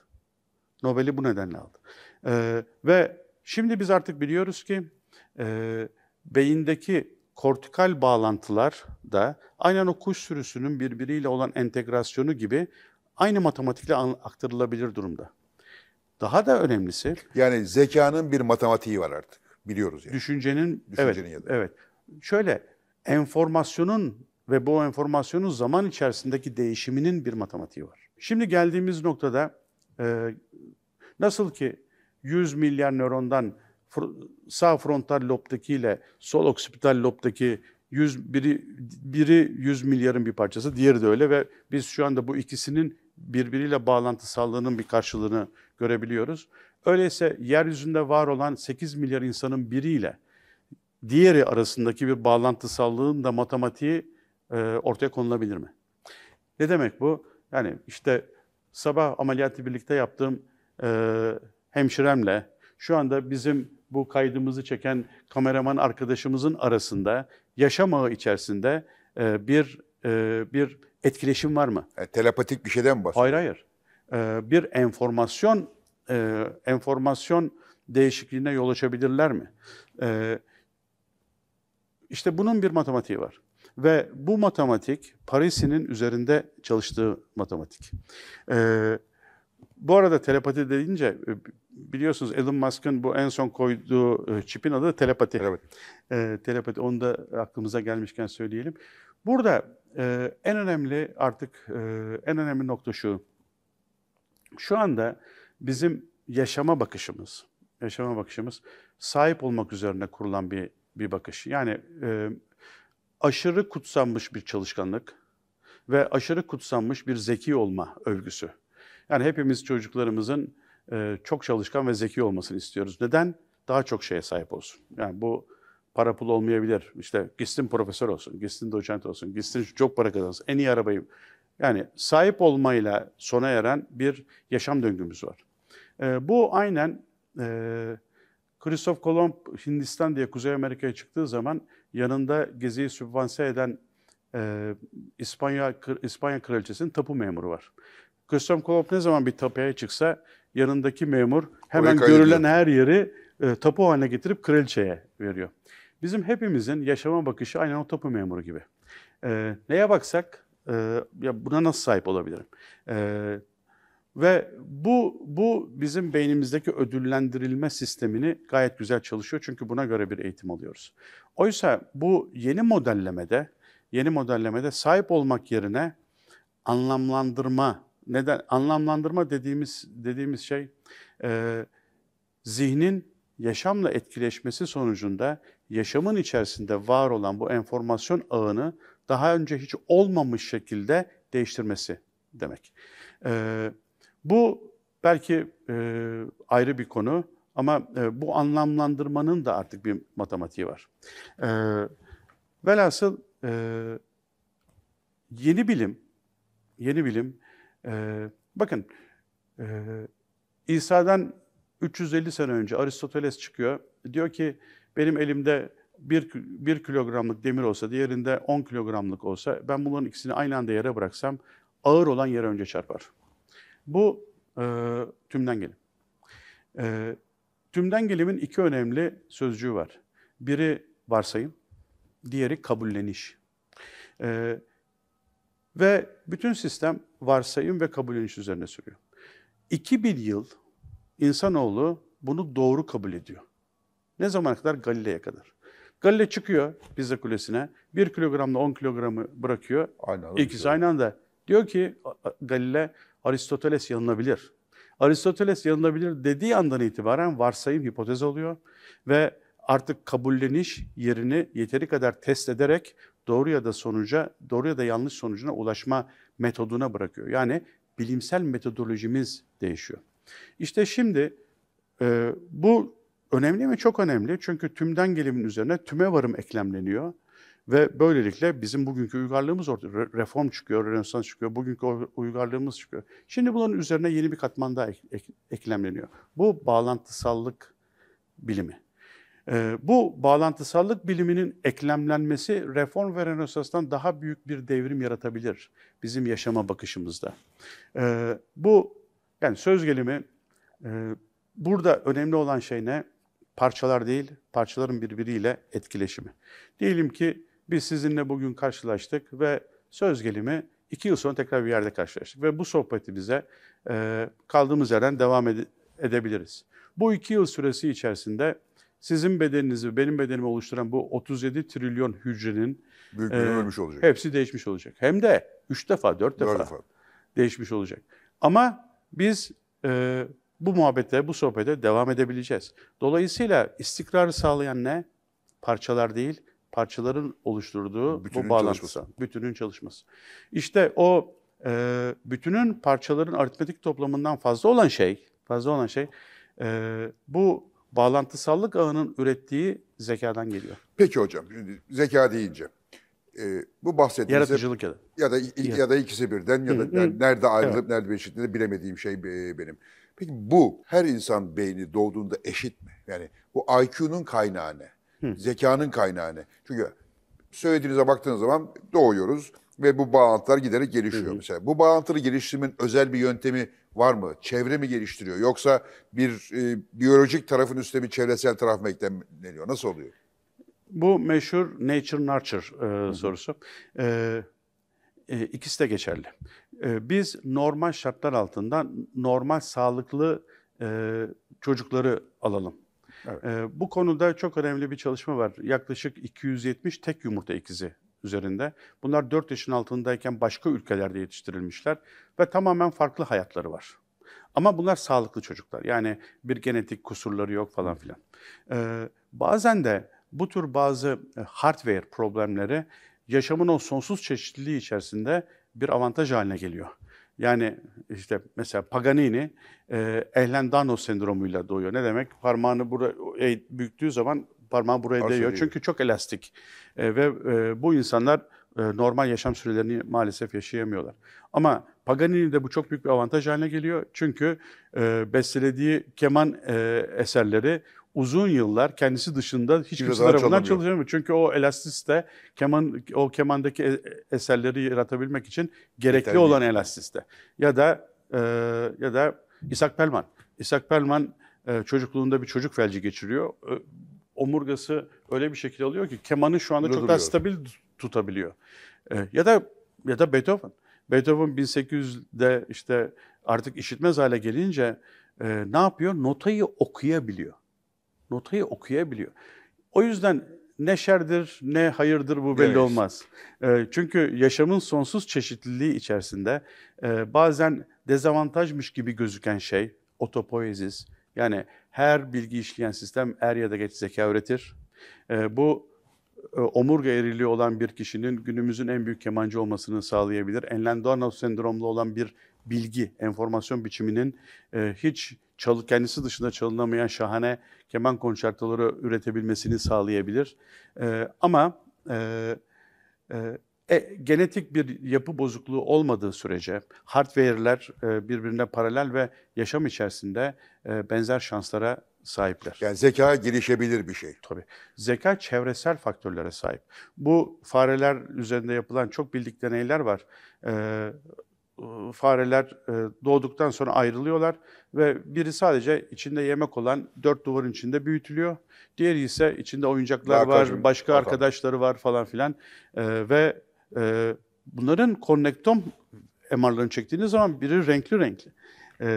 Nobel'i bu nedenle aldı. E, ve şimdi biz artık biliyoruz ki e, beyindeki kortikal bağlantılar da aynen o kuş sürüsünün birbiriyle olan entegrasyonu gibi aynı matematikle aktarılabilir durumda. Daha da önemlisi... Yani zekanın bir matematiği var artık. Biliyoruz yani. Düşüncenin, düşüncenin evet, evet. Şöyle, enformasyonun ve bu enformasyonun zaman içerisindeki değişiminin bir matematiği var. Şimdi geldiğimiz noktada e, nasıl ki 100 milyar nörondan sağ frontal lobdakiyle sol oksipital lobdaki 100 biri biri 100 milyarın bir parçası, diğeri de öyle ve biz şu anda bu ikisinin birbiriyle bağlantısallığının bir karşılığını görebiliyoruz. Öyleyse yeryüzünde var olan 8 milyar insanın biriyle diğeri arasındaki bir bağlantısallığın da matematiği e, ortaya konulabilir mi? Ne demek bu? Yani işte sabah ameliyatı birlikte yaptığım e, hemşiremle şu anda bizim bu kaydımızı çeken kameraman arkadaşımızın arasında yaşam ağı içerisinde e, bir e, bir etkileşim var mı? Yani e, telepatik bir şeyden mi bahsediyorsun? Hayır hayır. E, bir enformasyon e, enformasyon değişikliğine yol açabilirler mi? E, işte bunun bir matematiği var. Ve bu matematik Paris'in üzerinde çalıştığı matematik. Ee, bu arada telepati deyince biliyorsunuz Elon Musk'ın bu en son koyduğu çipin adı telepati. Telepati. Ee, telepati. Onu da aklımıza gelmişken söyleyelim. Burada e, en önemli artık e, en önemli nokta şu. Şu anda bizim yaşama bakışımız, yaşama bakışımız sahip olmak üzerine kurulan bir bir bakış. Yani e, aşırı kutsanmış bir çalışkanlık ve aşırı kutsanmış bir zeki olma övgüsü. Yani hepimiz çocuklarımızın e, çok çalışkan ve zeki olmasını istiyoruz. Neden? Daha çok şeye sahip olsun. Yani bu para pul olmayabilir. İşte gitsin profesör olsun, gitsin doçent olsun, gitsin çok para kazansın, en iyi arabayı yani sahip olmayla sona eren bir yaşam döngümüz var. E, bu aynen e, Christoph Kolomb Hindistan diye Kuzey Amerika'ya çıktığı zaman yanında geziyi sübvanse eden e, İspanya İspanya Kraliçesi'nin tapu memuru var. Christoph Kolomb ne zaman bir tapuya çıksa yanındaki memur hemen görülen her yeri e, tapu haline getirip kraliçeye veriyor. Bizim hepimizin yaşama bakışı aynen o tapu memuru gibi. E, neye baksak ee, ya buna nasıl sahip olabilirim? Ee, ve bu bu bizim beynimizdeki ödüllendirilme sistemini gayet güzel çalışıyor çünkü buna göre bir eğitim alıyoruz. Oysa bu yeni modellemede yeni modellemede sahip olmak yerine anlamlandırma neden anlamlandırma dediğimiz dediğimiz şey e, zihnin yaşamla etkileşmesi sonucunda yaşamın içerisinde var olan bu enformasyon ağını daha önce hiç olmamış şekilde değiştirmesi demek. E, bu belki e, ayrı bir konu ama e, bu anlamlandırmanın da artık bir matematiği var. E, velhasıl e, yeni bilim, yeni bilim, e, bakın e, İsa'dan 350 sene önce Aristoteles çıkıyor. Diyor ki benim elimde bir, bir kilogramlık demir olsa diğerinde 10 kilogramlık olsa ben bunların ikisini aynı anda yere bıraksam ağır olan yere önce çarpar. Bu e, tümden gelim. E, tümden gelimin iki önemli sözcüğü var. Biri varsayım, diğeri kabulleniş. E, ve bütün sistem varsayım ve kabulleniş üzerine sürüyor. 2000 yıl insanoğlu bunu doğru kabul ediyor. Ne zamana kadar? Galile'ye kadar. Galile çıkıyor pizza kulesine. 1 kilogramla 10 kilogramı bırakıyor. Aynı İkisi aynı anda. Diyor ki Galile Aristoteles yanılabilir. Aristoteles yanılabilir dediği andan itibaren varsayım hipotez oluyor ve artık kabulleniş yerini yeteri kadar test ederek doğru ya da sonuca, doğru ya da yanlış sonucuna ulaşma metoduna bırakıyor. Yani bilimsel metodolojimiz değişiyor. İşte şimdi e, bu Önemli mi? Çok önemli. Çünkü tümden gelimin üzerine tüme varım eklemleniyor. Ve böylelikle bizim bugünkü uygarlığımız ortaya, reform çıkıyor, rönesans çıkıyor, bugünkü uygarlığımız çıkıyor. Şimdi bunun üzerine yeni bir katman daha ek, ek, eklemleniyor. Bu bağlantısallık bilimi. Ee, bu bağlantısallık biliminin eklemlenmesi reform ve rönesanstan daha büyük bir devrim yaratabilir bizim yaşama bakışımızda. Ee, bu yani söz gelimi e, burada önemli olan şey ne? parçalar değil, parçaların birbiriyle etkileşimi. Diyelim ki biz sizinle bugün karşılaştık ve söz gelimi iki yıl sonra tekrar bir yerde karşılaştık. Ve bu sohbeti bize e, kaldığımız yerden devam ed- edebiliriz. Bu iki yıl süresi içerisinde sizin bedeninizi, benim bedenimi oluşturan bu 37 trilyon hücrenin Büyük e, olacak. hepsi değişmiş olacak. Hem de üç defa, dört defa, defa değişmiş olacak. Ama biz e, bu muhabbete, bu sohbete devam edebileceğiz. Dolayısıyla istikrarı sağlayan ne? Parçalar değil, parçaların oluşturduğu bütünün bu bağlantısı. Çalışması. Bütünün çalışması. İşte o e, bütünün parçaların aritmetik toplamından fazla olan şey, fazla olan şey e, bu bağlantısallık ağının ürettiği zekadan geliyor. Peki hocam, şimdi zeka deyince e, bu bahsettiğiniz yaratıcılık ya da ya da, ya da ikisi birden ya da nerede ayrılıp evet. nerede birleştiğini bilemediğim şey benim. Peki bu her insan beyni doğduğunda eşit mi? Yani bu IQ'nun kaynağı ne? Hı. Zekanın kaynağı ne? Çünkü söylediğinize baktığınız zaman doğuyoruz ve bu bağlantılar giderek gelişiyor hı hı. mesela. Bu bağlantıları geliştirmenin özel bir yöntemi var mı? Çevre mi geliştiriyor yoksa bir e, biyolojik tarafın üstüne bir çevresel taraf mı ekleniliyor? Nasıl oluyor? Bu meşhur nature nurture e, sorusu. E, e, ikisi de geçerli. Ee, biz normal şartlar altında normal sağlıklı e, çocukları alalım. Evet. Ee, bu konuda çok önemli bir çalışma var. Yaklaşık 270 tek yumurta ikizi üzerinde. Bunlar 4 yaşın altındayken başka ülkelerde yetiştirilmişler ve tamamen farklı hayatları var. Ama bunlar sağlıklı çocuklar. Yani bir genetik kusurları yok falan filan. Ee, bazen de bu tür bazı e, hardware problemleri yaşamın o sonsuz çeşitliliği içerisinde bir avantaj haline geliyor. Yani işte mesela Paganini e, Ehlendano sendromuyla doğuyor. Ne demek? Parmağını buraya e, büktüğü zaman parmağı buraya Arsa değiyor. Çünkü çok elastik. E, ve e, bu insanlar e, normal yaşam sürelerini maalesef yaşayamıyorlar. Ama Paganini'de bu çok büyük bir avantaj haline geliyor. Çünkü e, bestelediği keman e, eserleri uzun yıllar kendisi dışında hiç kimse tarafından çalışamıyor. Çünkü o elastiste keman o kemandaki e, eserleri yaratabilmek için gerekli Yeterli. olan elastiste. Ya da e, ya da İshak Pelman. İshak Pelman e, çocukluğunda bir çocuk felci geçiriyor. E, omurgası öyle bir şekilde alıyor ki kemanı şu anda Burada çok daha stabil tutabiliyor. E, ya da ya da Beethoven. Beethoven 1800'de işte artık işitmez hale gelince e, ne yapıyor? Notayı okuyabiliyor notayı okuyabiliyor. O yüzden ne şerdir ne hayırdır bu belli evet. olmaz. E, çünkü yaşamın sonsuz çeşitliliği içerisinde e, bazen dezavantajmış gibi gözüken şey otopoezis yani her bilgi işleyen sistem er ya da geç zeka üretir. Ee, e, bu omurga eriliği olan bir kişinin günümüzün en büyük kemancı olmasını sağlayabilir. enlen sendromlu olan bir bilgi, enformasyon biçiminin e, hiç çalı, kendisi dışında çalınamayan şahane keman konçertoları üretebilmesini sağlayabilir. E, ama e, e, e, genetik bir yapı bozukluğu olmadığı sürece hardware'ler e, birbirine paralel ve yaşam içerisinde e, benzer şanslara sahipler. Yani zeka gelişebilir bir şey. Tabii. Zeka çevresel faktörlere sahip. Bu fareler üzerinde yapılan çok bildik deneyler var. Ee, e, fareler e, doğduktan sonra ayrılıyorlar ve biri sadece içinde yemek olan dört duvarın içinde büyütülüyor. Diğeri ise içinde oyuncaklar var, başka arkadaşları var falan filan e, ve bunların konnektom MR'larını çektiğiniz zaman biri renkli renkli. E,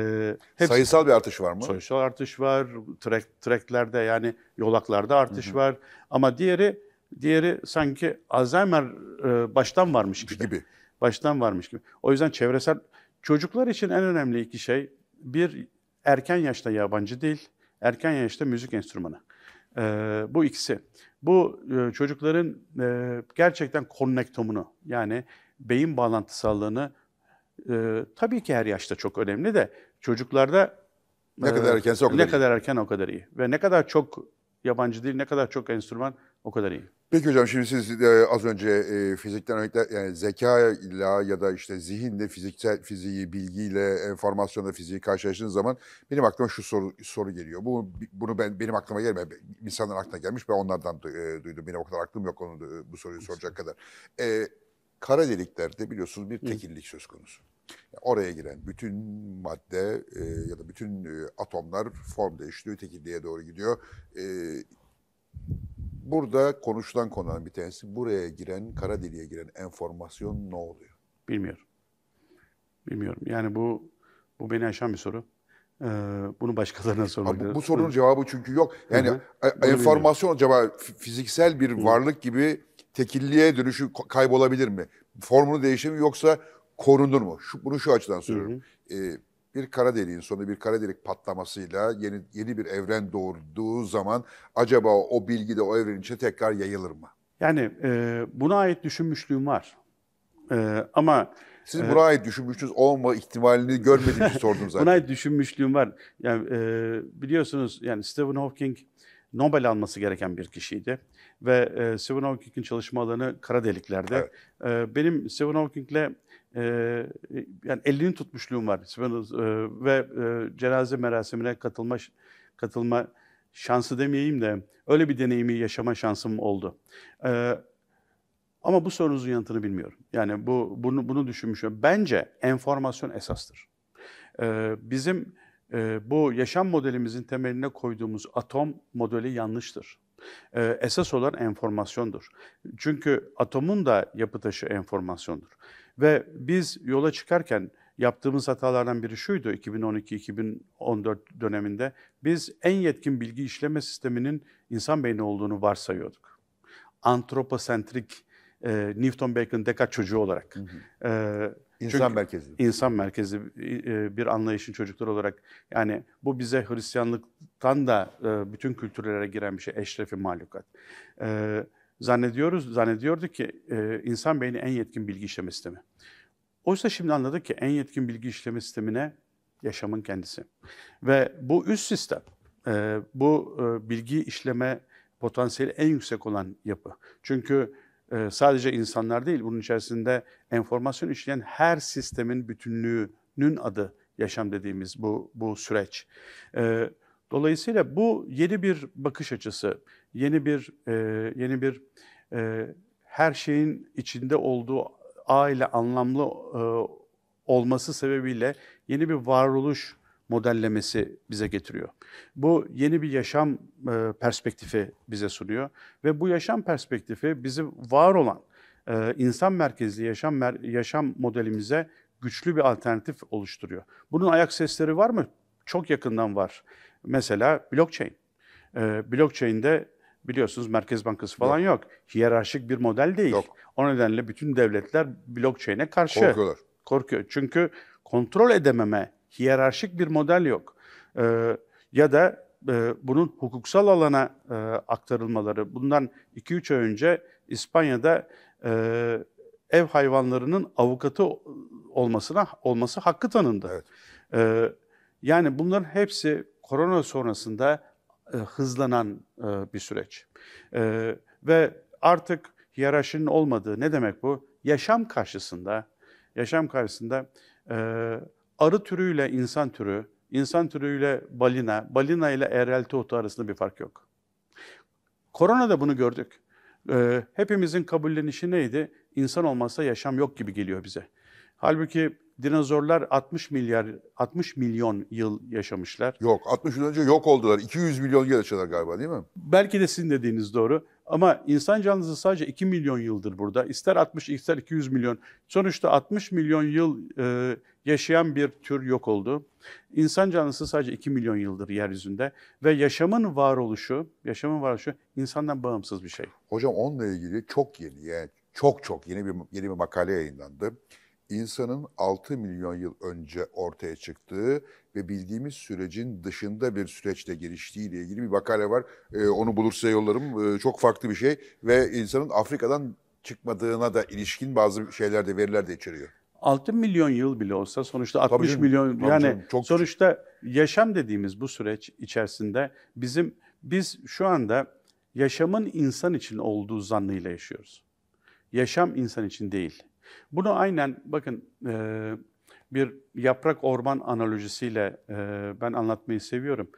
hepsi, sayısal bir artış var mı? Sayısal artış var, trek, treklerde yani yolaklarda artış hı hı. var ama diğeri diğeri sanki Alzheimer e, baştan varmış gibi. gibi baştan varmış gibi. O yüzden çevresel çocuklar için en önemli iki şey bir erken yaşta yabancı dil, erken yaşta müzik enstrümanı. Ee, bu ikisi. Bu e, çocukların e, gerçekten konnektomunu yani beyin bağlantısallığını e, tabii ki her yaşta çok önemli de çocuklarda ne e, kadar erken o kadar ne iyi. kadar erken o kadar iyi ve ne kadar çok yabancı dil, ne kadar çok enstrüman o kadar iyi. Peki hocam şimdi siz e, az önce e, fizikten örnekler yani zeka ile ya da işte zihinle fiziksel fiziği bilgiyle enformasyonla fiziği karşılaştığınız zaman benim aklıma şu soru soru geliyor. Bu bunu ben benim aklıma gelmiyor. İnsanların aklına gelmiş ben onlardan e, duydum. Benim o kadar aklım yok onu e, bu soruyu soracak kadar. E, kara deliklerde biliyorsunuz bir tekillik söz konusu. Yani oraya giren bütün madde e, ya da bütün e, atomlar form değiştiriyor, tekilliğe doğru gidiyor. E, Burada konuşulan konuların bir tanesi buraya giren, kara deliğe giren enformasyon ne oluyor? Bilmiyorum. Bilmiyorum. Yani bu bu beni aşan bir soru. Ee, bunu başkalarına sormak bu, bu sorunun cevabı çünkü yok. Yani Hı -hı. E, enformasyon bilmiyorum. acaba fiziksel bir Hı. varlık gibi tekilliğe dönüşü kaybolabilir mi? Formunu değişir mi yoksa korunur mu? Şu, bunu şu açıdan soruyorum. Hı hı. Ee, bir kara deliğin sonu bir kara delik patlamasıyla yeni, yeni bir evren doğurduğu zaman acaba o bilgi de o evrenin içine tekrar yayılır mı? Yani e, buna ait düşünmüşlüğüm var. E, ama... Siz e, buna ait evet. düşünmüşsünüz olma ihtimalini görmediğiniz sordum zaten. buna ait düşünmüşlüğüm var. Yani, e, biliyorsunuz yani Stephen Hawking Nobel alması gereken bir kişiydi. Ve e, Stephen Hawking'in çalışma alanı kara deliklerde. Evet. E, benim Stephen Hawking'le ee, e, yani elini tutmuşluğum var. E, ve e, cenaze merasimine katılma katılma şansı demeyeyim de öyle bir deneyimi yaşama şansım oldu. E, ama bu sorunuzun yanıtını bilmiyorum. Yani bu bunu bunu düşünmüşüm. Bence enformasyon esastır. E, bizim e, bu yaşam modelimizin temeline koyduğumuz atom modeli yanlıştır e, esas olan enformasyondur. Çünkü atomun da yapı taşı enformasyondur. Ve biz yola çıkarken yaptığımız hatalardan biri şuydu 2012-2014 döneminde biz en yetkin bilgi işleme sisteminin insan beyni olduğunu varsayıyorduk. Antroposentrik e, Newton Bacon Descartes çocuğu olarak. Hı hı. E, İnsan Çünkü merkezli. İnsan merkezli e, bir anlayışın çocukları olarak yani bu bize Hristiyanlıktan da e, bütün kültürlere giren bir şey eşrefi mahlukat. E, zannediyoruz, zannediyorduk ki insan beyni en yetkin bilgi işleme sistemi. Oysa şimdi anladık ki en yetkin bilgi işleme sistemine yaşamın kendisi. Ve bu üst sistem, bu bilgi işleme potansiyeli en yüksek olan yapı. Çünkü e, sadece insanlar değil, bunun içerisinde enformasyon işleyen her sistemin bütünlüğünün adı yaşam dediğimiz bu, bu süreç. E, dolayısıyla bu yeni bir bakış açısı, yeni bir e, yeni bir e, her şeyin içinde olduğu aile anlamlı e, olması sebebiyle yeni bir varoluş modellemesi bize getiriyor. Bu yeni bir yaşam e, perspektifi bize sunuyor ve bu yaşam perspektifi bizi var olan e, insan merkezli yaşam mer yaşam modelimize güçlü bir alternatif oluşturuyor. Bunun ayak sesleri var mı? Çok yakından var. Mesela blockchain. E, blockchain'de biliyorsunuz Merkez Bankası falan yok. yok. Hiyerarşik bir model değil. Yok. O nedenle bütün devletler blockchain'e karşı korkuyorlar. Korkuyor. Çünkü kontrol edememe hiyerarşik bir model yok. E, ya da e, bunun hukuksal alana e, aktarılmaları. Bundan 2-3 ay önce İspanya'da e, ev hayvanlarının avukatı olmasına olması hakkı tanındı. Evet. E, yani bunların hepsi korona sonrasında e, hızlanan e, bir süreç. E, ve artık hiyerarşinin olmadığı ne demek bu? Yaşam karşısında, yaşam karşısında e, arı türüyle insan türü, insan türüyle balina, balina ile erel tohutu arasında bir fark yok. Korona da bunu gördük. Ee, hepimizin kabullenişi neydi? İnsan olmazsa yaşam yok gibi geliyor bize. Halbuki dinozorlar 60 milyar 60 milyon yıl yaşamışlar. Yok, 60 yıl önce yok oldular. 200 milyon yıl yaşadılar galiba değil mi? Belki de sizin dediğiniz doğru. Ama insan canlısı sadece 2 milyon yıldır burada. İster 60, ister 200 milyon. Sonuçta 60 milyon yıl e, yaşayan bir tür yok oldu. İnsan canlısı sadece 2 milyon yıldır yeryüzünde ve yaşamın varoluşu, yaşamın varoluşu insandan bağımsız bir şey. Hocam onunla ilgili çok yeni yani çok çok yeni bir yeni bir makale yayınlandı insanın 6 milyon yıl önce ortaya çıktığı ve bildiğimiz sürecin dışında bir süreçte geliştiği ile ilgili bir makale var. Ee, onu bulursa yollarım. Ee, çok farklı bir şey ve insanın Afrika'dan çıkmadığına da ilişkin bazı şeyler de veriler de içeriyor. 6 milyon yıl bile olsa sonuçta 60 tabii canım, milyon tabii yani canım, çok sonuçta yaşam dediğimiz bu süreç içerisinde bizim biz şu anda yaşamın insan için olduğu zannıyla yaşıyoruz. Yaşam insan için değil. Bunu aynen bakın e, bir yaprak orman analojisiyle e, ben anlatmayı seviyorum.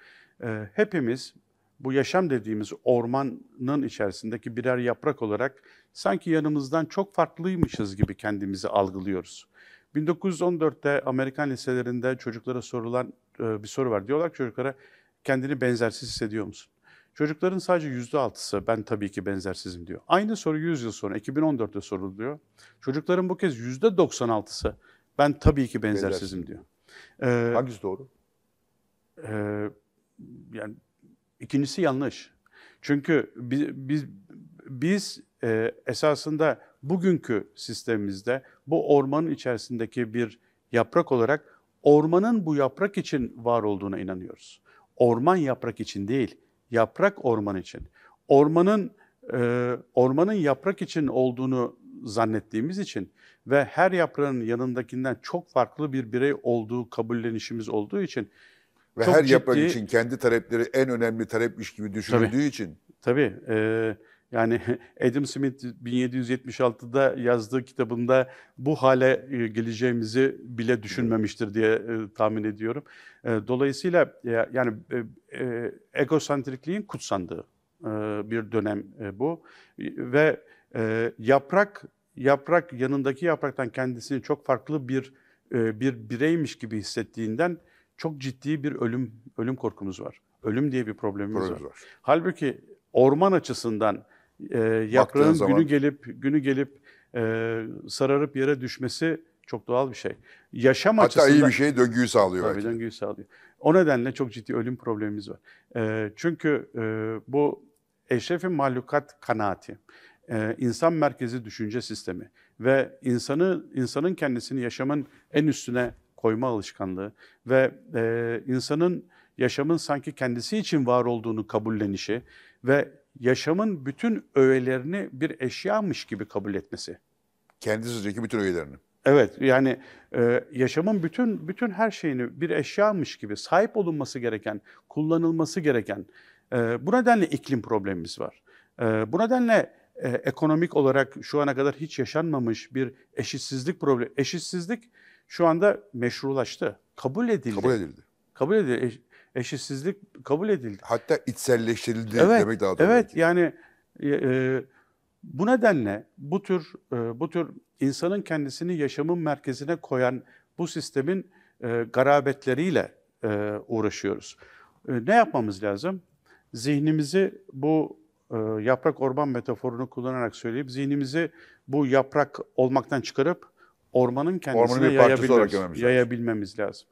E, hepimiz bu yaşam dediğimiz ormanın içerisindeki birer yaprak olarak sanki yanımızdan çok farklıymışız gibi kendimizi algılıyoruz. 1914'te Amerikan liselerinde çocuklara sorulan e, bir soru var. Diyorlar ki çocuklara kendini benzersiz hissediyor musun? Çocukların sadece yüzde altısı ben tabii ki benzersizim diyor. Aynı soru 100 yıl sonra 2014'te soruluyor. Çocukların bu kez yüzde 96'sı ben tabii ki benzersizim diyor. Ee, Hangisi doğru? E, yani ikincisi yanlış. Çünkü biz, biz, biz e, esasında bugünkü sistemimizde bu ormanın içerisindeki bir yaprak olarak ormanın bu yaprak için var olduğuna inanıyoruz. Orman yaprak için değil yaprak orman için. Ormanın e, ormanın yaprak için olduğunu zannettiğimiz için ve her yaprağın yanındakinden çok farklı bir birey olduğu kabullenişimiz olduğu için ve çok her ciddi, yaprak için kendi talepleri en önemli talepmiş gibi düşündüğü tabii, için. Tabii. E, yani Adam Smith 1776'da yazdığı kitabında bu hale e, geleceğimizi bile düşünmemiştir diye e, tahmin ediyorum. E, dolayısıyla yani egosantrikliğin kutsandığı bir dönem bu ve yaprak yaprak yanındaki yapraktan kendisini çok farklı bir bir bireymiş gibi hissettiğinden çok ciddi bir ölüm ölüm korkumuz var. Ölüm diye bir problemimiz var. var. Halbuki orman açısından e, yaprağın günü gelip günü gelip e, sararıp yere düşmesi çok doğal bir şey. Yaşam Hatta açısından... iyi bir şey döngüyü sağlıyor. Tabii döngüyü sağlıyor. O nedenle çok ciddi ölüm problemimiz var. E, çünkü e, bu eşrefin mahlukat kanaati, e, insan merkezi düşünce sistemi ve insanı insanın kendisini yaşamın en üstüne koyma alışkanlığı ve e, insanın yaşamın sanki kendisi için var olduğunu kabullenişi ve yaşamın bütün öğelerini bir eşyamış gibi kabul etmesi. Kendisizceki bütün öğelerini. Evet yani e, yaşamın bütün bütün her şeyini bir eşyamış gibi sahip olunması gereken, kullanılması gereken. E, bu nedenle iklim problemimiz var. E, bu nedenle e, ekonomik olarak şu ana kadar hiç yaşanmamış bir eşitsizlik problemi. Eşitsizlik şu anda meşrulaştı, kabul edildi. Kabul edildi. Kabul edildi. E, eşitsizlik kabul edildi. Hatta içselleştirildi evet, demek daha doğru. Evet, belki. yani e, e, bu nedenle bu tür e, bu tür insanın kendisini yaşamın merkezine koyan bu sistemin e, garabetleriyle e, uğraşıyoruz. E, ne yapmamız lazım? Zihnimizi bu e, yaprak orman metaforunu kullanarak söyleyip zihnimizi bu yaprak olmaktan çıkarıp ormanın kendisine yayabilmemiz, yayabilmemiz lazım. lazım.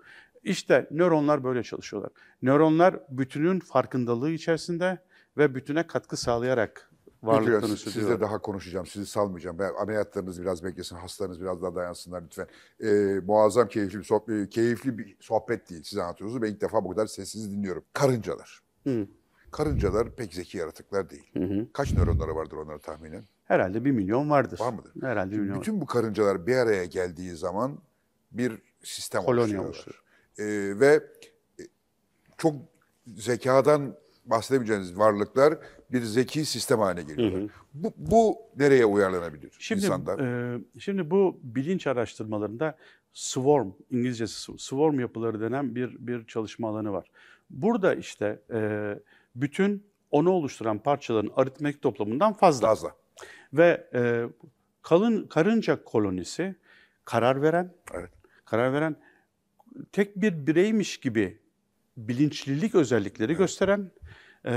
İşte nöronlar böyle çalışıyorlar. Nöronlar bütünün farkındalığı içerisinde ve bütüne katkı sağlayarak varlıklarını sürdürüyorlar. Sizle daha konuşacağım, sizi salmayacağım. Ben ameliyatlarınız biraz beklesin, hastanız biraz daha dayansınlar lütfen. Ee, muazzam keyifli bir, sohbet, keyifli bir sohbet değil size anlatıyorsunuz. Ben ilk defa bu kadar sessiz dinliyorum. Karıncalar. Hı. Karıncalar pek zeki yaratıklar değil. Hı hı. Kaç nöronları vardır onlara tahminen? Herhalde bir milyon vardır. Var mıdır? Herhalde bir milyon. Bütün bu karıncalar bir araya geldiği zaman bir sistem Koloni oluşturuyorlar. Oluşturuyor. Ee, e, ve çok zekadan bahsedebileceğiniz varlıklar bir zeki sistem haline geliyorlar. Hı hı. Bu, bu nereye uyarlanabilir şimdi, insandan? E, şimdi bu bilinç araştırmalarında swarm, İngilizcesi swarm yapıları denen bir bir çalışma alanı var. Burada işte e, bütün onu oluşturan parçaların aritmetik toplamından fazla. Fazla. Ve e, kalın karınca kolonisi karar veren, evet. karar veren tek bir bireymiş gibi bilinçlilik özellikleri evet. gösteren e,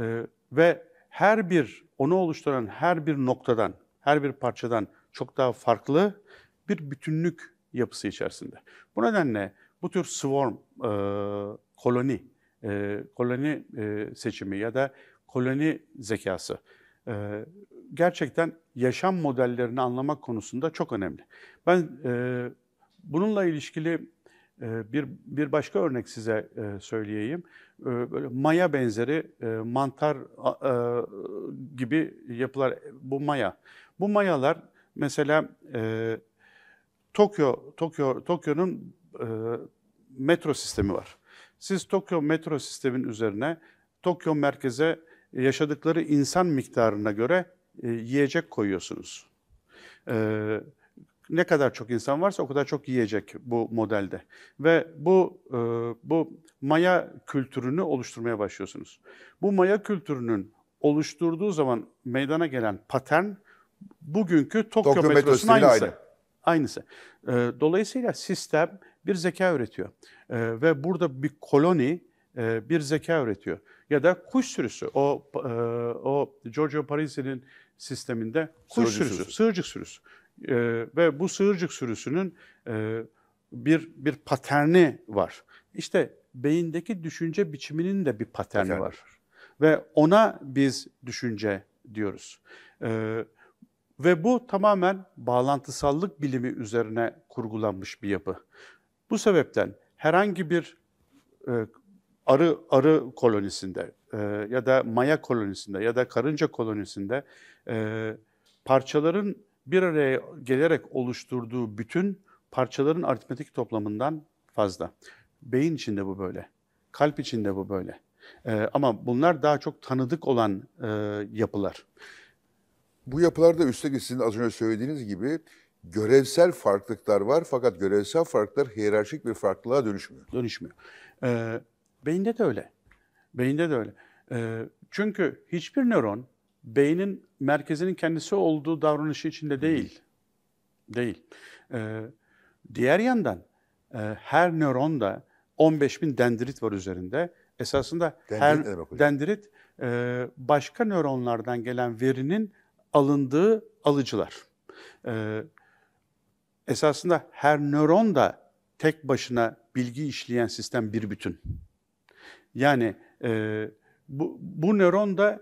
e, ve her bir onu oluşturan her bir noktadan, her bir parçadan çok daha farklı bir bütünlük yapısı içerisinde. Bu nedenle bu tür swarm, e, koloni, e, koloni e, seçimi ya da koloni zekası e, gerçekten yaşam modellerini anlamak konusunda çok önemli. Ben e, bununla ilişkili ee, bir, bir başka örnek size e, söyleyeyim. Ee, böyle maya benzeri e, mantar e, gibi yapılar. Bu maya. Bu mayalar mesela Tokyo Tokyo Tokyo'nun metro sistemi var. Siz Tokyo metro sistemin üzerine Tokyo merkeze yaşadıkları insan miktarına göre yiyecek koyuyorsunuz. Ee, ne kadar çok insan varsa o kadar çok yiyecek bu modelde. Ve bu e, bu maya kültürünü oluşturmaya başlıyorsunuz. Bu maya kültürünün oluşturduğu zaman meydana gelen patern bugünkü Tokyo, Tokyo metrosunun aynısı. Aynı. Aynısı. E, dolayısıyla sistem bir zeka üretiyor. E, ve burada bir koloni e, bir zeka üretiyor. Ya da kuş sürüsü. O e, o Giorgio Parisi'nin sisteminde kuş sürücü sürüsü, sürüsü, sürüsü e, ve bu sığırcık sürüsünün e, bir bir paterni var. İşte beyindeki düşünce biçiminin de bir paterni Efendim. var. Ve ona biz düşünce diyoruz. Ee, ve bu tamamen bağlantısallık bilimi üzerine kurgulanmış bir yapı. Bu sebepten herhangi bir e, arı arı kolonisinde e, ya da maya kolonisinde ya da karınca kolonisinde e, parçaların bir araya gelerek oluşturduğu bütün parçaların aritmetik toplamından fazla. Beyin içinde bu böyle. Kalp içinde bu böyle. Ee, ama bunlar daha çok tanıdık olan e, yapılar. Bu yapılarda üstelik sizin az önce söylediğiniz gibi görevsel farklılıklar var fakat görevsel farklılıklar hiyerarşik bir farklılığa dönüşmüyor. Dönüşmüyor. Ee, beyinde de öyle. Beyinde de öyle. Ee, çünkü hiçbir nöron beynin merkezinin kendisi olduğu davranışı içinde değil. Değil. Ee, diğer yandan e, her nöronda 15 bin dendrit var üzerinde. Esasında dendrit her dendrit e, başka nöronlardan gelen verinin alındığı alıcılar. E, esasında her nöron da tek başına bilgi işleyen sistem bir bütün. Yani e, bu, bu nöron da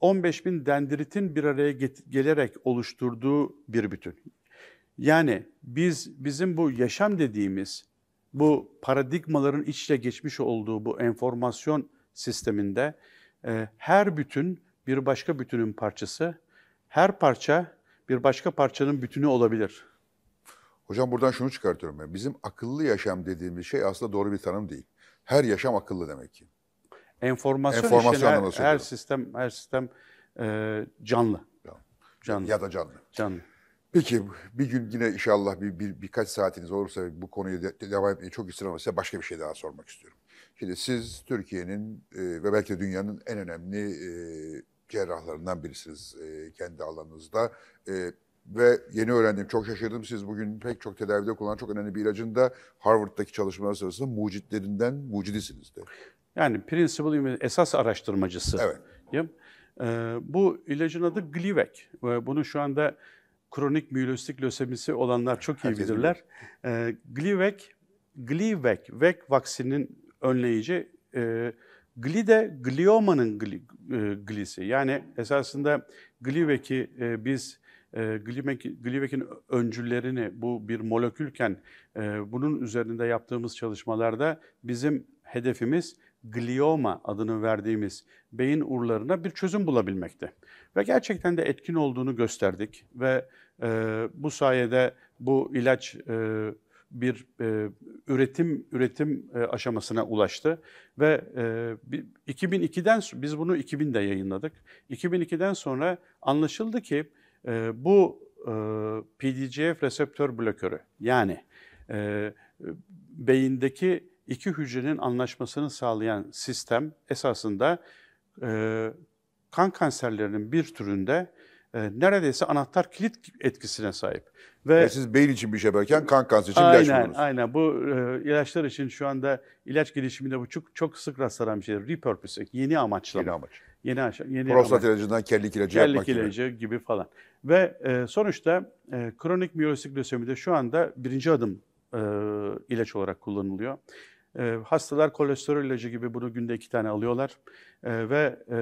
15 bin dendritin bir araya gelerek oluşturduğu bir bütün. Yani biz bizim bu yaşam dediğimiz bu paradigmaların içle geçmiş olduğu bu enformasyon sisteminde e, her bütün bir başka bütünün parçası, her parça bir başka parçanın bütünü olabilir. Hocam buradan şunu çıkartıyorum ben. Bizim akıllı yaşam dediğimiz şey aslında doğru bir tanım değil. Her yaşam akıllı demek ki. Enformasyon, Enformasyon işin her, her sistem her sistem e, canlı. Canlı. Ya da canlı. Canlı. Peki bir gün yine inşallah bir, bir birkaç saatiniz olursa bu konuyu de, devam etmeyi çok isterim ama size başka bir şey daha sormak istiyorum. Şimdi siz Türkiye'nin e, ve belki de dünyanın en önemli e, cerrahlarından birisiniz e, kendi alanınızda. E, ve yeni öğrendim, çok şaşırdım. Siz bugün pek çok tedavide kullanılan çok önemli bir ilacın da Harvard'daki çalışmalar sırasında mucitlerinden mucidisiniz de. Yani principal esas araştırmacısı. Evet. E, bu ilacın adı Glivec. bunu şu anda kronik miyolojik lösemisi olanlar çok iyi Herkes bilirler. Ee, Glivec, Glivec, VEC vaksinin önleyici. E, gli de glioma'nın glisi. Yani esasında Glivec'i e, biz e, Glivec'in öncüllerini bu bir molekülken bunun üzerinde yaptığımız çalışmalarda bizim hedefimiz glioma adını verdiğimiz beyin urlarına bir çözüm bulabilmekte. Ve gerçekten de etkin olduğunu gösterdik ve e, bu sayede bu ilaç e, bir e, üretim üretim e, aşamasına ulaştı ve e, 2002'den biz bunu 2000'de yayınladık. 2002'den sonra anlaşıldı ki e, bu e, PDGF reseptör blokörü yani e, beyindeki iki hücrenin anlaşmasını sağlayan sistem esasında e, kan kanserlerinin bir türünde e, neredeyse anahtar kilit etkisine sahip. Ve yani siz beyin için bir şey yaparken kan kanseri için aynen, ilaç bulunuz. Aynen, bu e, ilaçlar için şu anda ilaç gelişiminde bu çok çok sık rastlanan bir şey. Repurposing, yeni amaçlama. Yeni amaç. Yeni, aşa, yeni Prostat amaç. ilacından kellik ilacı kellik yapmak ilacı gibi. gibi falan. Ve e, sonuçta e, kronik miyolojik lösemide şu anda birinci adım e, ilaç olarak kullanılıyor. E, hastalar kolesterol ilacı gibi bunu günde iki tane alıyorlar e, ve e,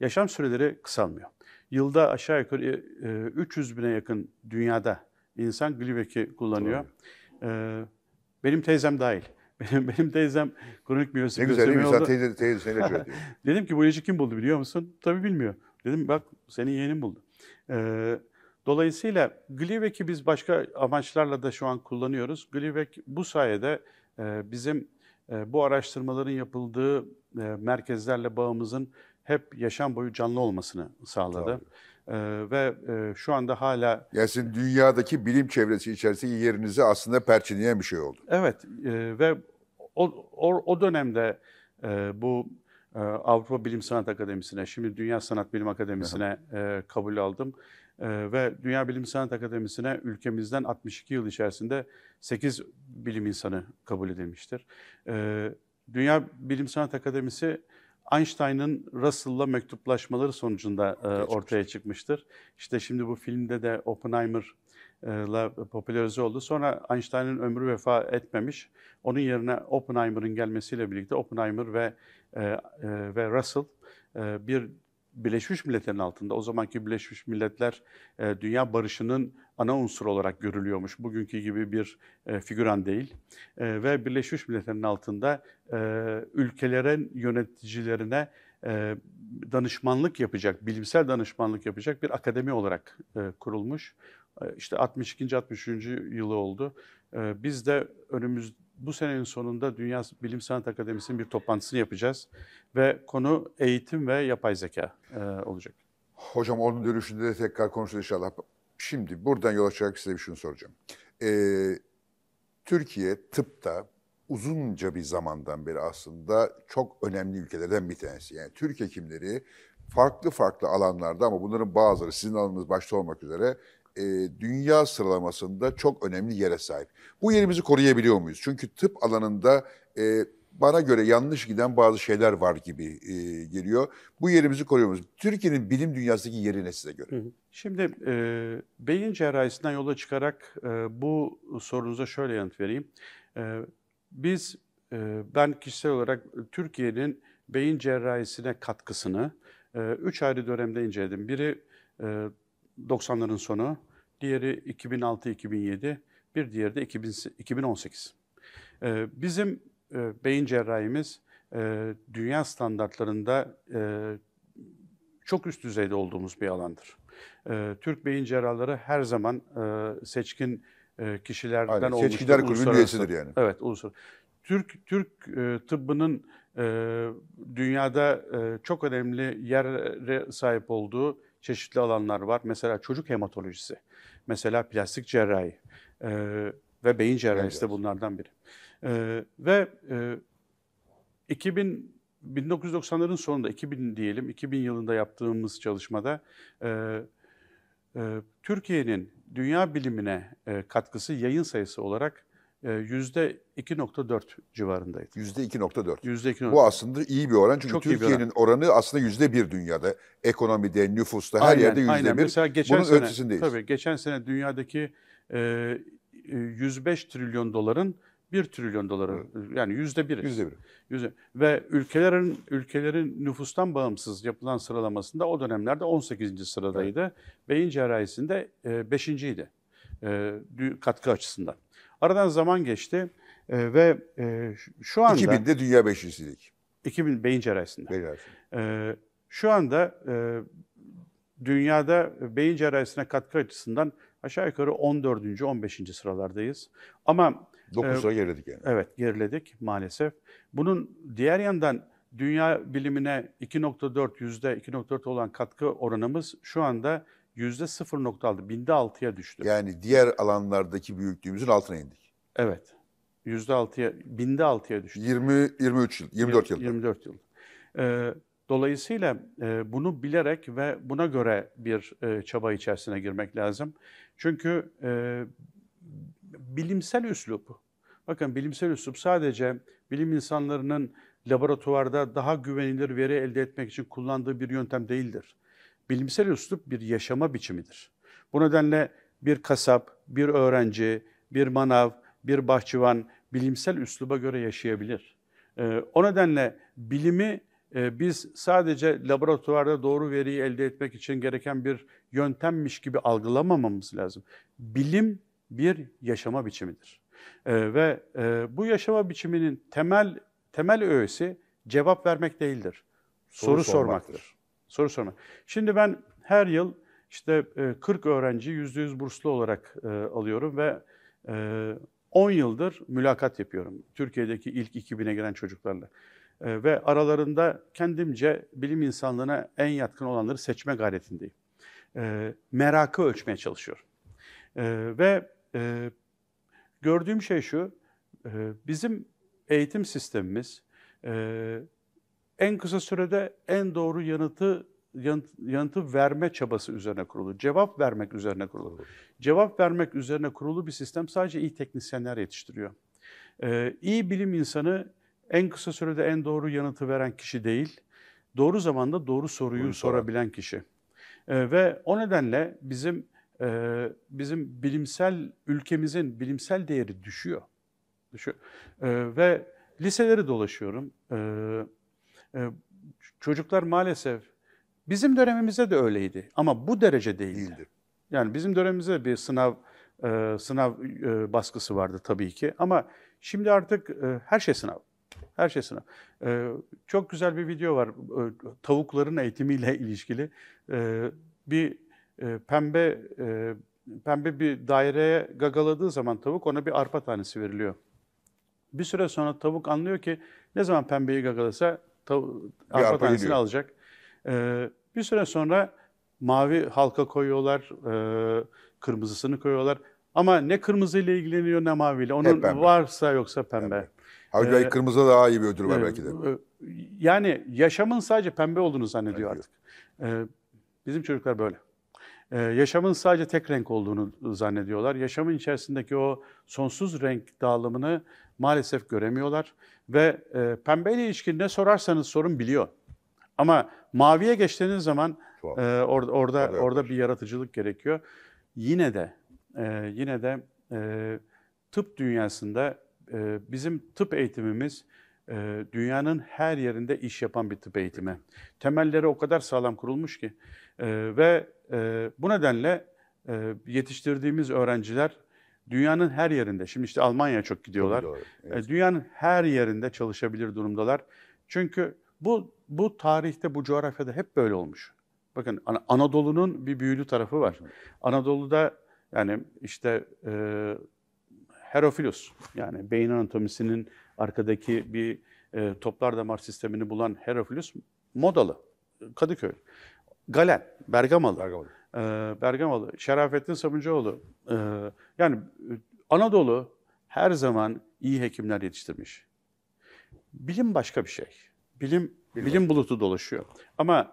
yaşam süreleri kısalmıyor. Yılda aşağı yukarı e, 300 bine yakın dünyada insan Glivek'i kullanıyor. E, benim teyzem dahil. Benim, benim teyzem kronik miyosip. Ne güzel değil mi? İnsan teyze, teyzesine şöyle Dedim ki bu ilacı kim buldu biliyor musun? Tabii bilmiyor. Dedim bak senin yeğenin buldu. Ee, dolayısıyla Glivek'i biz başka amaçlarla da şu an kullanıyoruz. Glivek bu sayede bizim ee, bu araştırmaların yapıldığı e, merkezlerle bağımızın hep yaşam boyu canlı olmasını sağladı. Ee, ve e, şu anda hala... Yani sizin dünyadaki bilim çevresi içerisinde yerinizi aslında perçinleyen bir şey oldu. Evet e, ve o, o, o dönemde e, bu e, Avrupa Bilim Sanat Akademisi'ne, şimdi Dünya Sanat Bilim Akademisi'ne e, kabul aldım. Ee, ve Dünya Bilim Sanat Akademisi'ne ülkemizden 62 yıl içerisinde 8 bilim insanı kabul edilmiştir. Ee, Dünya Bilim Sanat Akademisi Einstein'ın Russell'la mektuplaşmaları sonucunda e, ortaya çıkmıştır. İşte şimdi bu filmde de Oppenheimer'la e, popülerize oldu. Sonra Einstein'ın ömrü vefa etmemiş. Onun yerine Oppenheimer'ın gelmesiyle birlikte Oppenheimer ve e, e, ve Russell bir Birleşmiş Milletler'in altında. O zamanki Birleşmiş Milletler e, dünya barışının ana unsuru olarak görülüyormuş. Bugünkü gibi bir e, figüran değil. E, ve Birleşmiş Milletler'in altında e, ülkelerin yöneticilerine e, danışmanlık yapacak, bilimsel danışmanlık yapacak bir akademi olarak e, kurulmuş. E, işte 62. 63. yılı oldu. E, biz de önümüz bu senenin sonunda Dünya Bilim Sanat Akademisi'nin bir toplantısını yapacağız ve konu eğitim ve yapay zeka e, olacak. Hocam onun dönüşünde de tekrar konuşuruz inşallah. Şimdi buradan yola çıkarak size bir şunu soracağım. Ee, Türkiye tıpta uzunca bir zamandan beri aslında çok önemli ülkelerden bir tanesi. Yani Türk hekimleri farklı farklı alanlarda ama bunların bazıları sizin alanınız başta olmak üzere e, dünya sıralamasında çok önemli yere sahip. Bu yerimizi koruyabiliyor muyuz? Çünkü tıp alanında e, bana göre yanlış giden bazı şeyler var gibi e, geliyor. Bu yerimizi koruyoruz. Türkiye'nin bilim dünyasındaki yeri ne size göre? Şimdi e, beyin cerrahisinden yola çıkarak e, bu sorunuza şöyle yanıt vereyim. E, biz, e, ben kişisel olarak Türkiye'nin beyin cerrahisine katkısını e, üç ayrı dönemde inceledim. Biri e, 90'ların sonu, diğeri 2006-2007, bir diğeri de 2018. Ee, bizim e, beyin cerrahimiz e, dünya standartlarında e, çok üst düzeyde olduğumuz bir alandır. Türk beyin cerrahları her zaman seçkin kişilerden Aynen, olmuştur. Seçkiler kulübünün üyesidir yani. Evet, uluslararası. Türk Türk tıbbının dünyada çok önemli yere sahip olduğu çeşitli alanlar var. Mesela çocuk hematolojisi, mesela plastik cerrahi e, ve beyin cerrahisi de bunlardan biri. E, ve e, 2000 1990'ların sonunda 2000 diyelim 2000 yılında yaptığımız çalışmada e, e, Türkiye'nin dünya bilimine e, katkısı yayın sayısı olarak %2.4 ee, civarındaydı. %2.4. %2.4. Bu aslında iyi bir oran çünkü Türkiye'nin oranı aslında yüzde %1 dünyada. Ekonomide, nüfusta, her aynen, yerde %1. Aynen. Mesela geçen Bunun sene, ötesindeyiz. Tabii geçen sene dünyadaki e, 105 trilyon doların 1 trilyon doları evet. yani yüzde biri. Yüzde biri. Ve ülkelerin ülkelerin nüfustan bağımsız yapılan sıralamasında o dönemlerde 18. sıradaydı. Evet. Beyin cerrahisinde 5. E, idi e, katkı açısından. Aradan zaman geçti e, ve e, şu anda... 2000'de dünya beşincilik. 2000 beyin cerrahisinde. Beyin cerrahisinde. E, şu anda e, dünyada beyin cerrahisine katkı açısından aşağı yukarı 14. 15. sıralardayız. Ama 9 e, geriledik yani. Evet, geriledik maalesef. Bunun diğer yandan dünya bilimine 2.4 yüzde 2.4 olan katkı oranımız şu anda Yüzde %0.6, binde 6'ya düştü. Yani diğer alanlardaki büyüklüğümüzün altına indik. Evet. yüzde %6'ya, binde 6'ya düştü. 20, 23 yıl, 24 yıl. 24 yıl. Ee, dolayısıyla e, bunu bilerek ve buna göre bir e, çaba içerisine girmek lazım. Çünkü e, bilimsel üslup, bakın bilimsel üslup sadece bilim insanlarının laboratuvarda daha güvenilir veri elde etmek için kullandığı bir yöntem değildir. Bilimsel üslup bir yaşama biçimidir. Bu nedenle bir kasap, bir öğrenci, bir manav, bir bahçıvan bilimsel üsluba göre yaşayabilir. E, o nedenle bilimi e, biz sadece laboratuvarda doğru veriyi elde etmek için gereken bir yöntemmiş gibi algılamamamız lazım. Bilim bir yaşama biçimidir. E, ve e, bu yaşama biçiminin temel temel öğesi cevap vermek değildir. Soru, soru sormaktır. sormaktır. Soru sorma. Şimdi ben her yıl işte 40 e, öğrenci %100 burslu olarak e, alıyorum ve 10 e, yıldır mülakat yapıyorum. Türkiye'deki ilk 2000'e giren çocuklarla. Ve aralarında kendimce bilim insanlığına en yatkın olanları seçme gayretindeyim. Merakı ölçmeye çalışıyorum. Ve gördüğüm şey şu, bizim eğitim sistemimiz en kısa sürede en doğru yanıtı yanıt, yanıtı verme çabası üzerine kurulu. Cevap vermek üzerine kurulu. Cevap vermek üzerine kurulu bir sistem sadece iyi teknisyenler yetiştiriyor. Ee, iyi bilim insanı en kısa sürede en doğru yanıtı veren kişi değil, doğru zamanda doğru soruyu Bunu sorabilen kişi. Ee, ve o nedenle bizim e, bizim bilimsel ülkemizin bilimsel değeri düşüyor. Düşüyor. Ee, ve liseleri dolaşıyorum. Ee, ee, çocuklar maalesef bizim dönemimize de öyleydi ama bu derece değildi. değildi. Yani bizim dönemimize bir sınav e, sınav e, baskısı vardı tabii ki ama şimdi artık e, her şey sınav. Her şey sınav. çok güzel bir video var e, tavukların eğitimiyle ilişkili. bir pembe pembe bir daireye gagaladığı zaman tavuk ona bir arpa tanesi veriliyor. Bir süre sonra tavuk anlıyor ki ne zaman pembeyi gagalasa tav- arpa, tanesini alacak. Ee, bir süre sonra mavi halka koyuyorlar, e, kırmızısını koyuyorlar. Ama ne kırmızıyla ilgileniyor ne maviyle. Onun varsa yoksa pembe. pembe. Halbuki ee, kırmızı daha iyi bir ödül var e, belki de. E, yani yaşamın sadece pembe olduğunu zannediyor Peki. artık. E, bizim çocuklar böyle. Ee, yaşamın sadece tek renk olduğunu zannediyorlar. Yaşamın içerisindeki o sonsuz renk dağılımını maalesef göremiyorlar. Ve e, pembeyle ilişkin ne sorarsanız sorun biliyor. Ama maviye geçtiğiniz zaman e, or, orada evet. orada bir yaratıcılık gerekiyor. Yine de e, yine de e, tıp dünyasında e, bizim tıp eğitimimiz e, dünyanın her yerinde iş yapan bir tıp eğitimi. Temelleri o kadar sağlam kurulmuş ki e, ve e, bu nedenle e, yetiştirdiğimiz öğrenciler Dünyanın her yerinde, şimdi işte Almanya çok gidiyorlar. Doğru, e, evet. Dünyanın her yerinde çalışabilir durumdalar. Çünkü bu bu tarihte, bu coğrafyada hep böyle olmuş. Bakın An- Anadolu'nun bir büyülü tarafı var. Anadolu'da yani işte e, Herophilus yani beyin anatomisinin arkadaki bir e, toplar damar sistemini bulan Herofilus, modalı. Kadıköy. Galen, Bergamalı. Bergamalı. Bergamalı, Şerafettin Sabuncuoğlu. Yani ıı, Anadolu her zaman iyi hekimler yetiştirmiş. Bilim başka bir şey. Bilim bilim, bilim bulutu dolaşıyor. Ama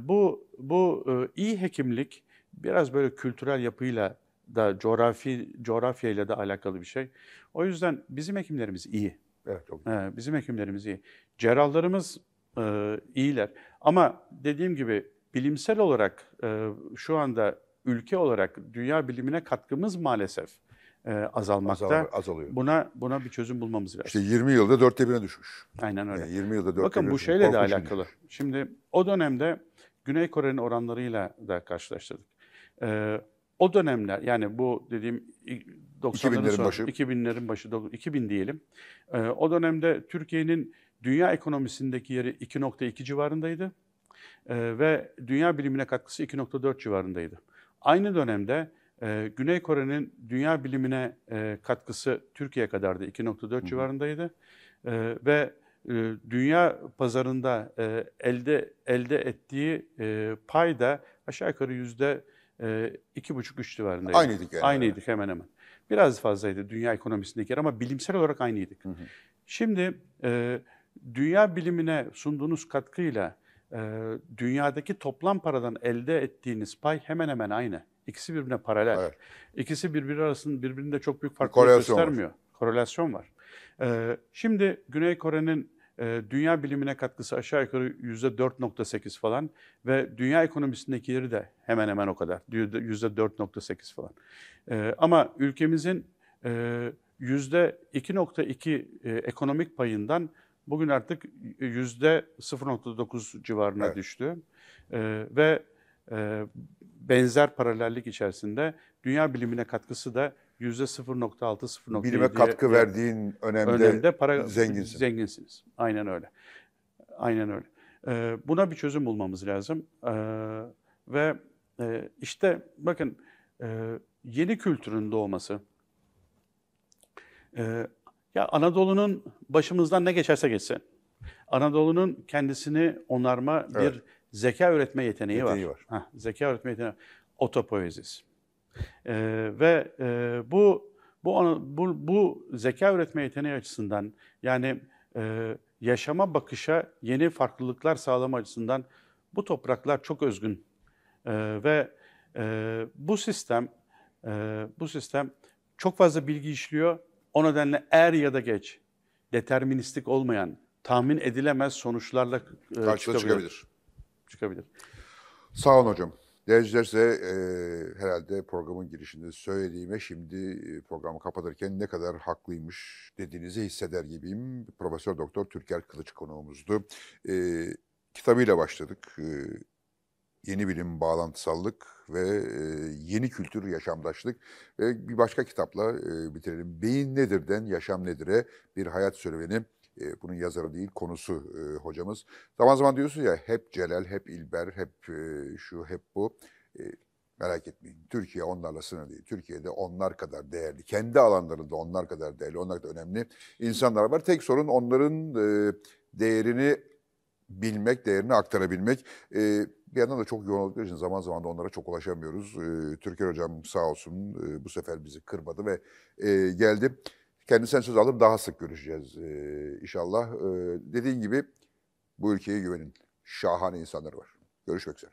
bu bu iyi hekimlik biraz böyle kültürel yapıyla da coğrafi coğrafyayla da alakalı bir şey. O yüzden bizim hekimlerimiz iyi. Evet, çok iyi. Bizim hekimlerimiz iyi. Cerrahlarımız iyiler. Ama dediğim gibi bilimsel olarak e, şu anda ülke olarak dünya bilimine katkımız maalesef e, azalmakta. Azal, azalıyor. Buna buna bir çözüm bulmamız lazım. İşte 20 yılda dörtte birine düşmüş. Aynen öyle. Yani 20 yılda dörtte Bakın bu şeyle de alakalı. Düşmüş. Şey. Şimdi o dönemde Güney Kore'nin oranlarıyla da karşılaştırdık. Ee, o dönemler yani bu dediğim 90'ların sonu, başı. 2000'lerin başı, 2000 diyelim. Ee, o dönemde Türkiye'nin dünya ekonomisindeki yeri 2.2 civarındaydı. Ee, ve dünya bilimine katkısı 2.4 civarındaydı. Aynı dönemde e, Güney Kore'nin dünya bilimine e, katkısı Türkiye kadardı 2.4 civarındaydı ee, ve e, dünya pazarında elde elde ettiği pay da aşağı yukarı yüzde iki buçuk üç civarındaydı. Aynıydık yani. Aynıydık hemen hemen. Biraz fazlaydı dünya ekonomisindeki yer ama bilimsel olarak aynıydık. Hı hı. Şimdi e, dünya bilimine sunduğunuz katkıyla dünyadaki toplam paradan elde ettiğiniz pay hemen hemen aynı. İkisi birbirine paralel. Evet. İkisi birbiri arasında birbirinde çok büyük fark göstermiyor. Var. Korelasyon var. Ee, şimdi Güney Kore'nin e, dünya bilimine katkısı aşağı yukarı %4.8 falan ve dünya ekonomisindekileri de hemen hemen o kadar. %4.8 falan. Ee, ama ülkemizin e, %2.2 e, ekonomik payından Bugün artık yüzde 0.9 civarına evet. düştü ee, ve e, benzer paralellik içerisinde dünya bilimine katkısı da yüzde 0.6-0.7 bilime katkı diye, verdiğin önemli önemde para zenginsiniz. zenginsiniz. Aynen öyle. Aynen öyle. Ee, buna bir çözüm bulmamız lazım ee, ve e, işte bakın e, yeni kültürün doğması. E, ya Anadolu'nun başımızdan ne geçerse geçsin. Anadolu'nun kendisini onarma evet. bir zeka üretme yeteneği, yeteneği var. var. Heh, zeka üretme yeteneği. Otopoezis. Ee, ve e, bu, bu bu bu zeka üretme yeteneği açısından yani e, yaşama bakışa yeni farklılıklar sağlama açısından bu topraklar çok özgün e, ve e, bu sistem e, bu sistem çok fazla bilgi işliyor o nedenle er ya da geç deterministik olmayan, tahmin edilemez sonuçlarla e, Karşıda çıkabilir. çıkabilir. Sağ olun hocam. Değerciler size e, herhalde programın girişinde söylediğime şimdi e, programı kapatırken ne kadar haklıymış dediğinizi hisseder gibiyim. Profesör Doktor Türker Kılıç konuğumuzdu. E, kitabıyla başladık. E, yeni bilim, bağlantısallık ve e, yeni kültür, yaşamdaşlık ve bir başka kitapla e, bitirelim. Beyin Nedir'den Yaşam Nedir'e bir hayat serüveni. E, bunun yazarı değil, konusu hocamız. Zaman zaman diyorsun ya hep Celal, hep İlber, hep şu, hep bu. merak etmeyin. Türkiye onlarla sınır değil. Türkiye'de onlar kadar değerli. Kendi alanlarında onlar kadar değerli, onlar kadar önemli insanlar var. Tek sorun onların değerini bilmek, değerini aktarabilmek. E, bir yandan da çok yoğun oldukları için zaman zaman da onlara çok ulaşamıyoruz. E, Türker Hocam sağ olsun e, bu sefer bizi kırmadı ve e, geldi. Kendisinden söz alıp daha sık görüşeceğiz e, inşallah. E, ee, dediğin gibi bu ülkeye güvenin. Şahane insanlar var. Görüşmek üzere.